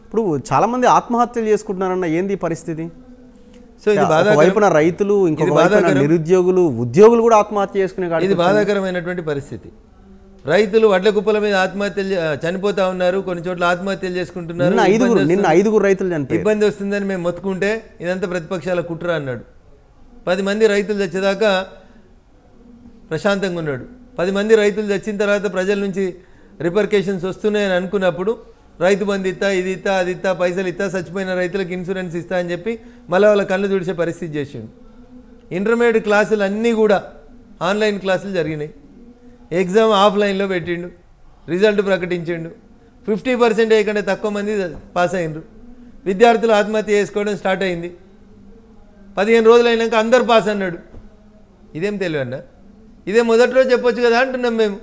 ఇప్పుడు చాలామంది ఆత్మహత్యలు చేసుకుంటున్నారన్న ఏంది పరిస్థితి సో ఇది బాధాకరం రైతులు ఇంకా బాధాకరం నిరుద్యోగులు ఉద్యోగులు కూడా ఆత్మహత్య చేసుకునే ఇది బాధాకరమైనటువంటి పరిస్థితి రైతులు వడ్ల కుప్పల మీద ఆత్మహత్యలు చనిపోతా ఉన్నారు కొన్ని చోట్ల ఆత్మహత్యలు చేసుకుంటున్నారు ఐదుగురు నిన్న ఐదుగురు రైతులు ఇబ్బంది వస్తుందని మేము మొత్తుకుంటే ఇదంతా ప్రతిపక్షాల కుట్ర అన్నాడు పది మంది రైతులు తెచ్చేదాకా ప్రశాంతంగా ఉన్నాడు పది మంది రైతులు చచ్చిన తర్వాత ప్రజల నుంచి రిపర్కేషన్స్ వస్తున్నాయని అనుకున్నప్పుడు రైతు బంధు ఇస్తా ఇది ఇస్తా అది ఇస్తా పైసలు ఇస్తా చచ్చిపోయిన రైతులకు ఇన్సూరెన్స్ ఇస్తా అని చెప్పి మళ్ళీ వాళ్ళ కళ్ళు తుడిచే పరిస్థితి చేసిండు ఇంటర్మీడియట్ క్లాసులు అన్నీ కూడా ఆన్లైన్ క్లాసులు జరిగినాయి ఎగ్జామ్ ఆఫ్లైన్లో పెట్టిండు రిజల్ట్ ప్రకటించిండు ఫిఫ్టీ పర్సెంట్ కంటే తక్కువ మంది పాస్ అయినరు విద్యార్థులు ఆత్మహత్య చేసుకోవడం స్టార్ట్ అయింది పదిహేను రోజులు అయినాక అందరు పాస్ అన్నాడు ఇదేం తెలియన్నా ఇదే మొదటి రోజు చెప్పొచ్చు కదా అంటున్నాం మేము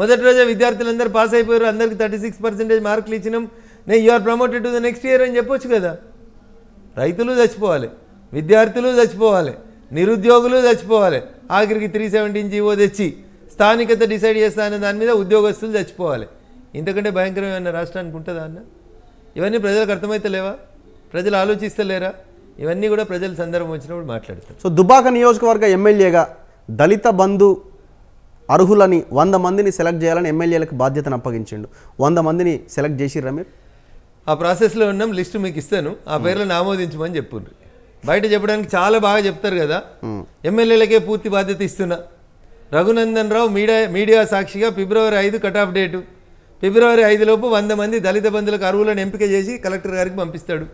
మొదటి రోజే విద్యార్థులందరూ పాస్ అయిపోయారు అందరికి థర్టీ సిక్స్ పర్సెంటేజ్ మార్కులు ఇచ్చినాం నేను you are promoted to the next year అని చెప్పొచ్చు కదా రైతులు చచ్చిపోవాలి విద్యార్థులు చచ్చిపోవాలి నిరుద్యోగులు చచ్చిపోవాలి ఆఖరికి త్రీ సెవెంటీన్ జీవో తెచ్చి స్థానికత డిసైడ్ చేస్తా అనే దాని మీద ఉద్యోగస్తులు చచ్చిపోవాలి ఇంతకంటే భయంకరమైన రాష్ట్రానికి ఉంటుందా అన్న ఇవన్నీ ప్రజలకు అర్థమవుతలేవా ప్రజలు ఆలోచిస్తలేరా ఇవన్నీ కూడా ప్రజల సందర్భం వచ్చినప్పుడు మాట్లాడతారు సో దుబాక నియోజకవర్గ ఎమ్మెల్యేగా దళిత బంధు అర్హులని వంద మందిని సెలెక్ట్ చేయాలని ఎమ్మెల్యేలకు బాధ్యతను అప్పగించండు వంద మందిని సెలెక్ట్ చేసి రమీర్ ఆ ప్రాసెస్లో ఉన్నాం లిస్టు మీకు ఇస్తాను ఆ పేర్లను ఆమోదించమని చెప్పుండ్రు బయట చెప్పడానికి చాలా బాగా చెప్తారు కదా ఎమ్మెల్యేలకే పూర్తి బాధ్యత ఇస్తున్నా రఘునందన్ రావు మీడియా మీడియా సాక్షిగా ఫిబ్రవరి ఐదు కట్ ఆఫ్ డేటు ఫిబ్రవరి ఐదులోపు వంద మంది దళిత బంధులకు అరువులను ఎంపిక చేసి కలెక్టర్ గారికి పంపిస్తాడు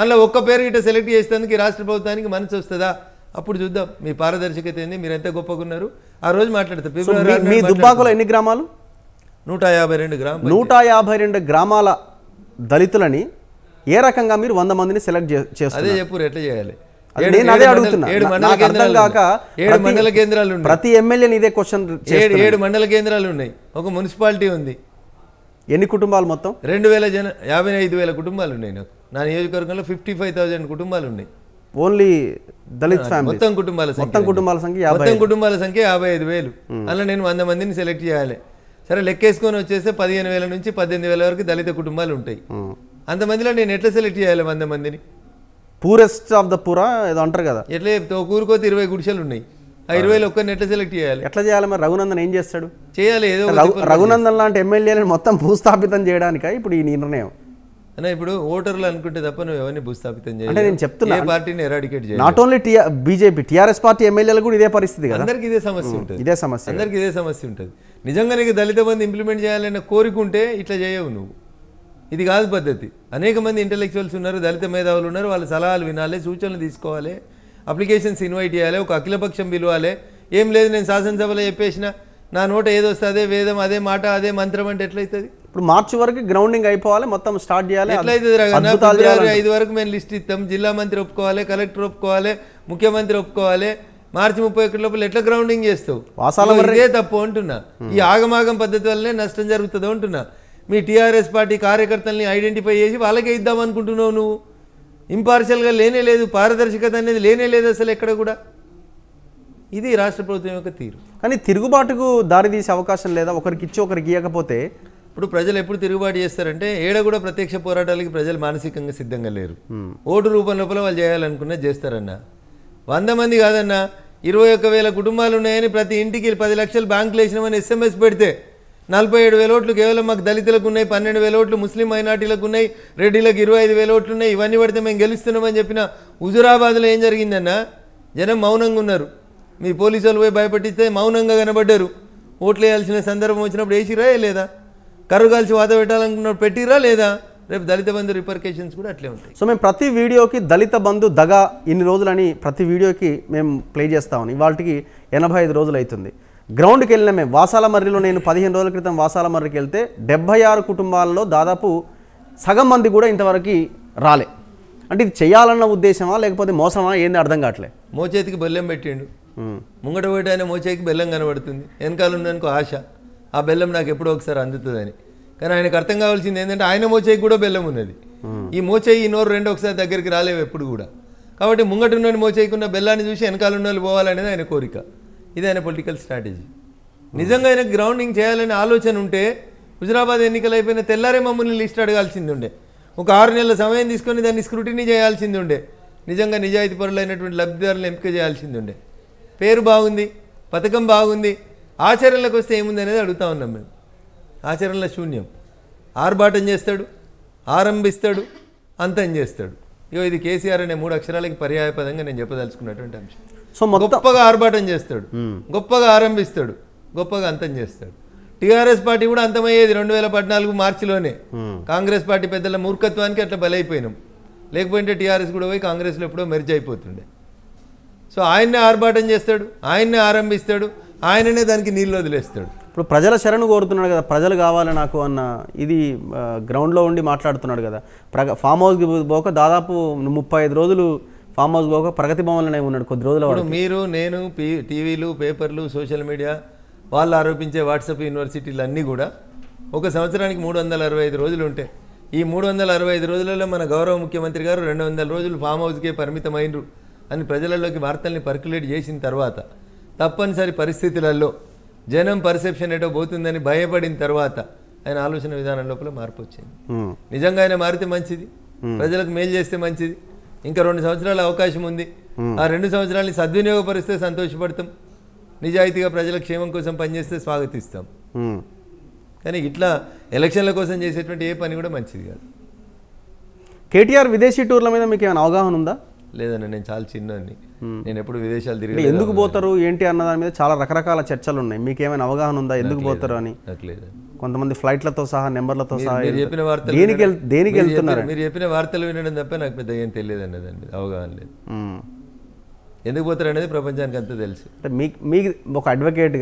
అందులో ఒక్క పేరు ఇట సెలెక్ట్ చేసేందుకు రాష్ట్ర ప్రభుత్వానికి మనసు వస్తుందా అప్పుడు చూద్దాం మీ పారదర్శకత ఏంది మీరు ఎంత ఉన్నారు ఆ రోజు మాట్లాడతారు ఫిబ్రవరి మీ దుబ్బాకులో ఎన్ని గ్రామాలు నూట యాభై రెండు గ్రామాలు నూట యాభై రెండు గ్రామాల దళితులని ఏ రకంగా మీరు వంద మందిని సెలెక్ట్ చేస్తారు అదే చెప్పు ఎట్లా చేయాలి కేంద్రాలు ప్రతి ఎమ్మెల్యేని ఇదే క్వశ్చన్ ఏడు మండల కేంద్రాలు ఉన్నాయి ఒక మున్సిపాలిటీ ఉంది ఎన్ని కుటుంబాలు మొత్తం రెండు వేల జన యాభై ఐదు వేల కుటుంబాలు ఉన్నాయి నాకు నా నియోజకవర్గంలో ఫిఫ్టీ ఫైవ్ థౌసండ్ కుటుంబాలు ఉన్నాయి ఓన్లీ దళిత్ ఫ్యామిలీ మొత్తం కుటుంబాల మొత్తం కుటుంబాల సంఖ్య మొత్తం కుటుంబాల సంఖ్య యాభై ఐదు వేలు అలా నేను వంద మందిని సెలెక్ట్ చేయాలి సరే లెక్కేసుకొని వచ్చేస్తే పదిహేను వేల నుంచి పద్దెనిమిది వేల వరకు దళిత కుటుంబాలు ఉంటాయి అంతమందిలో నేను ఎట్లా సెలెక్ట్ చేయాలి వంద మందిని పూరెస్ట్ ఆఫ్ ద పూరా ఏదో అంటారు కదా ఎట్లా చెప్తే కూరుకోతే ఇరవై గుడిసెలు ఉన్నాయి ఆ ఇరవైలో ఒక్కరిని ఎట్లా సెలెక్ట్ చేయాలి ఎట్లా చేయాలి మరి రఘునందన్ ఏం చేస్తాడు చేయాలి ఏదో రఘునందన్ లాంటి ఎమ్మెల్యేలను మొత్తం భూస్థాపితం చేయడానికి ఇప్పుడు ఈ నిర్ణయం అంటే ఇప్పుడు ఓటర్లు అనుకుంటే తప్ప నువ్వు ఎవరిని భూస్థాపితం చేయాలి అంటే నేను చెప్తున్నా పార్టీని ఎరాడికేట్ చేయాలి not only BJP TRS party ఎమ్మెల్యేలు కూడా ఇదే పరిస్థితి కదా అందరికీ ఇదే సమస్య ఉంటుంది ఇదే సమస్య అందరికీ ఇదే సమస్య ఉంటుంది నిజంగా నీకు దళిత బంధు ఇంప్లిమెంట్ చేయాలన్న కోరుకుంటే ఇట్లా చేయవు నువ్వు ఇది కాదు పద్ధతి అనేక మంది ఇంటలెక్చువల్స్ ఉన్నారు దళిత మేధావులు ఉన్నారు వాళ్ళ సలహాలు వినాలి సూచనలు తీసుకోవాలి అప్లికేషన్స్ ఇన్వైట్ చేయాలి ఒక అఖిలపక్షం పిలవాలి ఏం లేదు నేను శాసనసభలో చెప్పేసిన నా నోట ఏదొస్తే అదే వేదం అదే మాట అదే మంత్రం అంటే ఎట్లయితుంది ఇప్పుడు మార్చి వరకు గ్రౌండింగ్ అయిపోవాలి మొత్తం స్టార్ట్ చేయాలి ఐదు వరకు మేము లిస్ట్ ఇస్తాం జిల్లా మంత్రి ఒప్పుకోవాలి కలెక్టర్ ఒప్పుకోవాలి ముఖ్యమంత్రి ఒప్పుకోవాలి మార్చి ముప్పై ఒకటి లోపల ఎట్లా గ్రౌండింగ్ చేస్తావు ఇదే తప్పు అంటున్నా ఈ ఆగమాగం పద్ధతి వల్లనే నష్టం జరుగుతుంది అంటున్నా మీ టీఆర్ఎస్ పార్టీ కార్యకర్తల్ని ఐడెంటిఫై చేసి వాళ్ళకే ఇద్దాం అనుకుంటున్నావు నువ్వు ఇంపార్షియల్గా లేనే లేదు పారదర్శకత అనేది లేనే లేదు అసలు ఎక్కడ కూడా ఇది రాష్ట్ర ప్రభుత్వం యొక్క తీరు కానీ తిరుగుబాటుకు దారితీసే అవకాశం లేదా ఒకరికి ఇచ్చి ఒకరికి ఇవ్వకపోతే ఇప్పుడు ప్రజలు ఎప్పుడు తిరుగుబాటు చేస్తారంటే ఏడ కూడా ప్రత్యక్ష పోరాటాలకి ప్రజలు మానసికంగా సిద్ధంగా లేరు ఓటు రూపం లోపల వాళ్ళు చేయాలనుకున్నా చేస్తారన్న వంద మంది కాదన్న ఇరవై ఒక్క వేల కుటుంబాలు ఉన్నాయని ప్రతి ఇంటికి పది లక్షలు బ్యాంకులు వేసినామని ఎస్ఎంఎస్ పెడితే నలభై ఏడు వేల ఓట్లు కేవలం మాకు దళితులకు ఉన్నాయి పన్నెండు వేల ఓట్లు ముస్లిం మైనార్టీలకు ఉన్నాయి రెడ్డిలకు ఇరవై ఐదు వేల ఓట్లు ఉన్నాయి ఇవన్నీ పడితే మేము గెలుస్తున్నామని చెప్పిన హుజురాబాద్లో ఏం జరిగిందన్న జనం మౌనంగా ఉన్నారు మీ వాళ్ళు పోయి భయపెట్టిస్తే మౌనంగా కనబడ్డారు ఓట్లు వేయాల్సిన సందర్భం వచ్చినప్పుడు వేసిరా లేదా కర్రు కాల్చి వాత పెట్టాలనుకున్నాడు పెట్టిరా లేదా రేపు దళిత బంధు రిపర్కేషన్స్ కూడా అట్లే ఉంటాయి సో మేము ప్రతి వీడియోకి దళిత బంధు దగ ఇన్ని రోజులని ప్రతి వీడియోకి మేము ప్లే చేస్తామని ఇవాళకి ఎనభై ఐదు రోజులు అవుతుంది గ్రౌండ్కి వెళ్ళిన మేము వాసాల మర్రిలో నేను పదిహేను రోజుల క్రితం వాసాల మర్రికి వెళ్తే డెబ్బై ఆరు కుటుంబాలలో దాదాపు సగం మంది కూడా ఇంతవరకు రాలే అంటే ఇది చేయాలన్న ఉద్దేశమా లేకపోతే మోసమా ఏంది అర్థం కావట్లే మోచేతికి బెల్లం పెట్టిండు ముంగట పోయటానే మోచేతికి బెల్లం కనబడుతుంది వెనకాల ఉండడానికి ఆశ ఆ బెల్లం నాకు ఎప్పుడో ఒకసారి అందుతుందని కానీ ఆయనకు అర్థం కావాల్సింది ఏంటంటే ఆయన మోచేయి కూడా బెల్లం ఉన్నది ఈ మోచేయి ఈ నోరు రెండు ఒకసారి దగ్గరికి రాలేవు ఎప్పుడు కూడా కాబట్టి ముంగట ఉన్న మోచేయకున్న బెల్లాన్ని చూసి వెనకాల ఉన్న వాళ్ళు పోవాలనేది ఆయన కోరిక ఇది ఆయన పొలిటికల్ స్ట్రాటజీ నిజంగా ఆయన గ్రౌండింగ్ చేయాలనే ఆలోచన ఉంటే హుజరాబాద్ ఎన్నికలు అయిపోయిన తెల్లారే మమ్మల్ని లిస్ట్ అడగాల్సింది ఉండే ఒక ఆరు నెలల సమయం తీసుకొని దాన్ని స్క్రూటినీ చేయాల్సింది ఉండే నిజంగా నిజాయితీ పరులైనటువంటి లబ్ధిదారులను ఎంపిక చేయాల్సింది ఉండే పేరు బాగుంది పథకం బాగుంది ఆచరణలకు వస్తే ఏముంది అనేది అడుగుతా ఉన్నాం మేము ఆచరణల శూన్యం ఆర్భాటం చేస్తాడు ఆరంభిస్తాడు అంతం చేస్తాడు ఇగో ఇది కేసీఆర్ అనే మూడు అక్షరాలకి పర్యాయపదంగా నేను చెప్పదలుచుకున్నటువంటి అంశం సో గొప్పగా ఆర్భాటం చేస్తాడు గొప్పగా ఆరంభిస్తాడు గొప్పగా అంతం చేస్తాడు టీఆర్ఎస్ పార్టీ కూడా అంతమయ్యేది రెండు వేల పద్నాలుగు మార్చిలోనే కాంగ్రెస్ పార్టీ పెద్దల మూర్ఖత్వానికి అట్లా బలైపోయినాం లేకపోయింటే టీఆర్ఎస్ కూడా పోయి కాంగ్రెస్లో ఎప్పుడో మెర్జ్ అయిపోతుండే సో ఆయన్నే ఆర్భాటం చేస్తాడు ఆయన్నే ఆరంభిస్తాడు ఆయననే దానికి నీళ్ళు వదిలేస్తాడు ఇప్పుడు ప్రజల శరణు కోరుతున్నాడు కదా ప్రజలు కావాలి నాకు అన్న ఇది గ్రౌండ్లో ఉండి మాట్లాడుతున్నాడు కదా ప్రగ ఫామ్ హౌస్కి పోక దాదాపు ముప్పై ఐదు రోజులు ఫామ్ హౌస్ పోక ప్రగతి భవన్లోనే ఉన్నాడు కొద్ది రోజుల వాడు మీరు నేను టీవీలు పేపర్లు సోషల్ మీడియా వాళ్ళు ఆరోపించే వాట్సాప్ యూనివర్సిటీలు అన్నీ కూడా ఒక సంవత్సరానికి మూడు వందల అరవై ఐదు రోజులు ఉంటాయి ఈ మూడు వందల అరవై ఐదు రోజులలో మన గౌరవ ముఖ్యమంత్రి గారు రెండు వందల రోజులు ఫామ్ హౌస్కే పరిమితమైనరు అని ప్రజలలోకి వార్తల్ని పర్క్యులేట్ చేసిన తర్వాత తప్పనిసరి పరిస్థితులలో జనం పర్సెప్షన్ ఏటో పోతుందని భయపడిన తర్వాత ఆయన ఆలోచన విధానం లోపల మార్పు వచ్చింది నిజంగా ఆయన మారితే మంచిది ప్రజలకు మేలు చేస్తే మంచిది ఇంకా రెండు సంవత్సరాల అవకాశం ఉంది ఆ రెండు సంవత్సరాలని సద్వినియోగపరిస్తే సంతోషపడతాం నిజాయితీగా ప్రజల క్షేమం కోసం పనిచేస్తే స్వాగతిస్తాం కానీ ఇట్లా ఎలక్షన్ల కోసం చేసేటువంటి ఏ పని కూడా మంచిది కాదు కేటీఆర్ విదేశీ టూర్ల మీద మీకు ఏమైనా అవగాహన ఉందా లేదన్న నేను చాలా చిన్నని నేను ఎప్పుడు విదేశాలు తిరిగి ఎందుకు పోతారు ఏంటి అన్న దాని మీద చాలా రకరకాల చర్చలు ఉన్నాయి మీకు ఏమైనా అవగాహన ఉందా ఎందుకు పోతారు అని కొంతమంది ఫ్లైట్లతో సహా నెంబర్లతో సహా చెప్పిన వార్తలు దేనికి దేనికి వెళ్తున్నారు మీరు చెప్పిన వార్తలు వినడం తప్ప నాకు పెద్ద ఏం తెలియదు అన్నది దాని మీద అవగాహన లేదు ఎందుకు పోతారు అనేది ప్రపంచానికి అంతా తెలుసు మీకు మీకు ఒక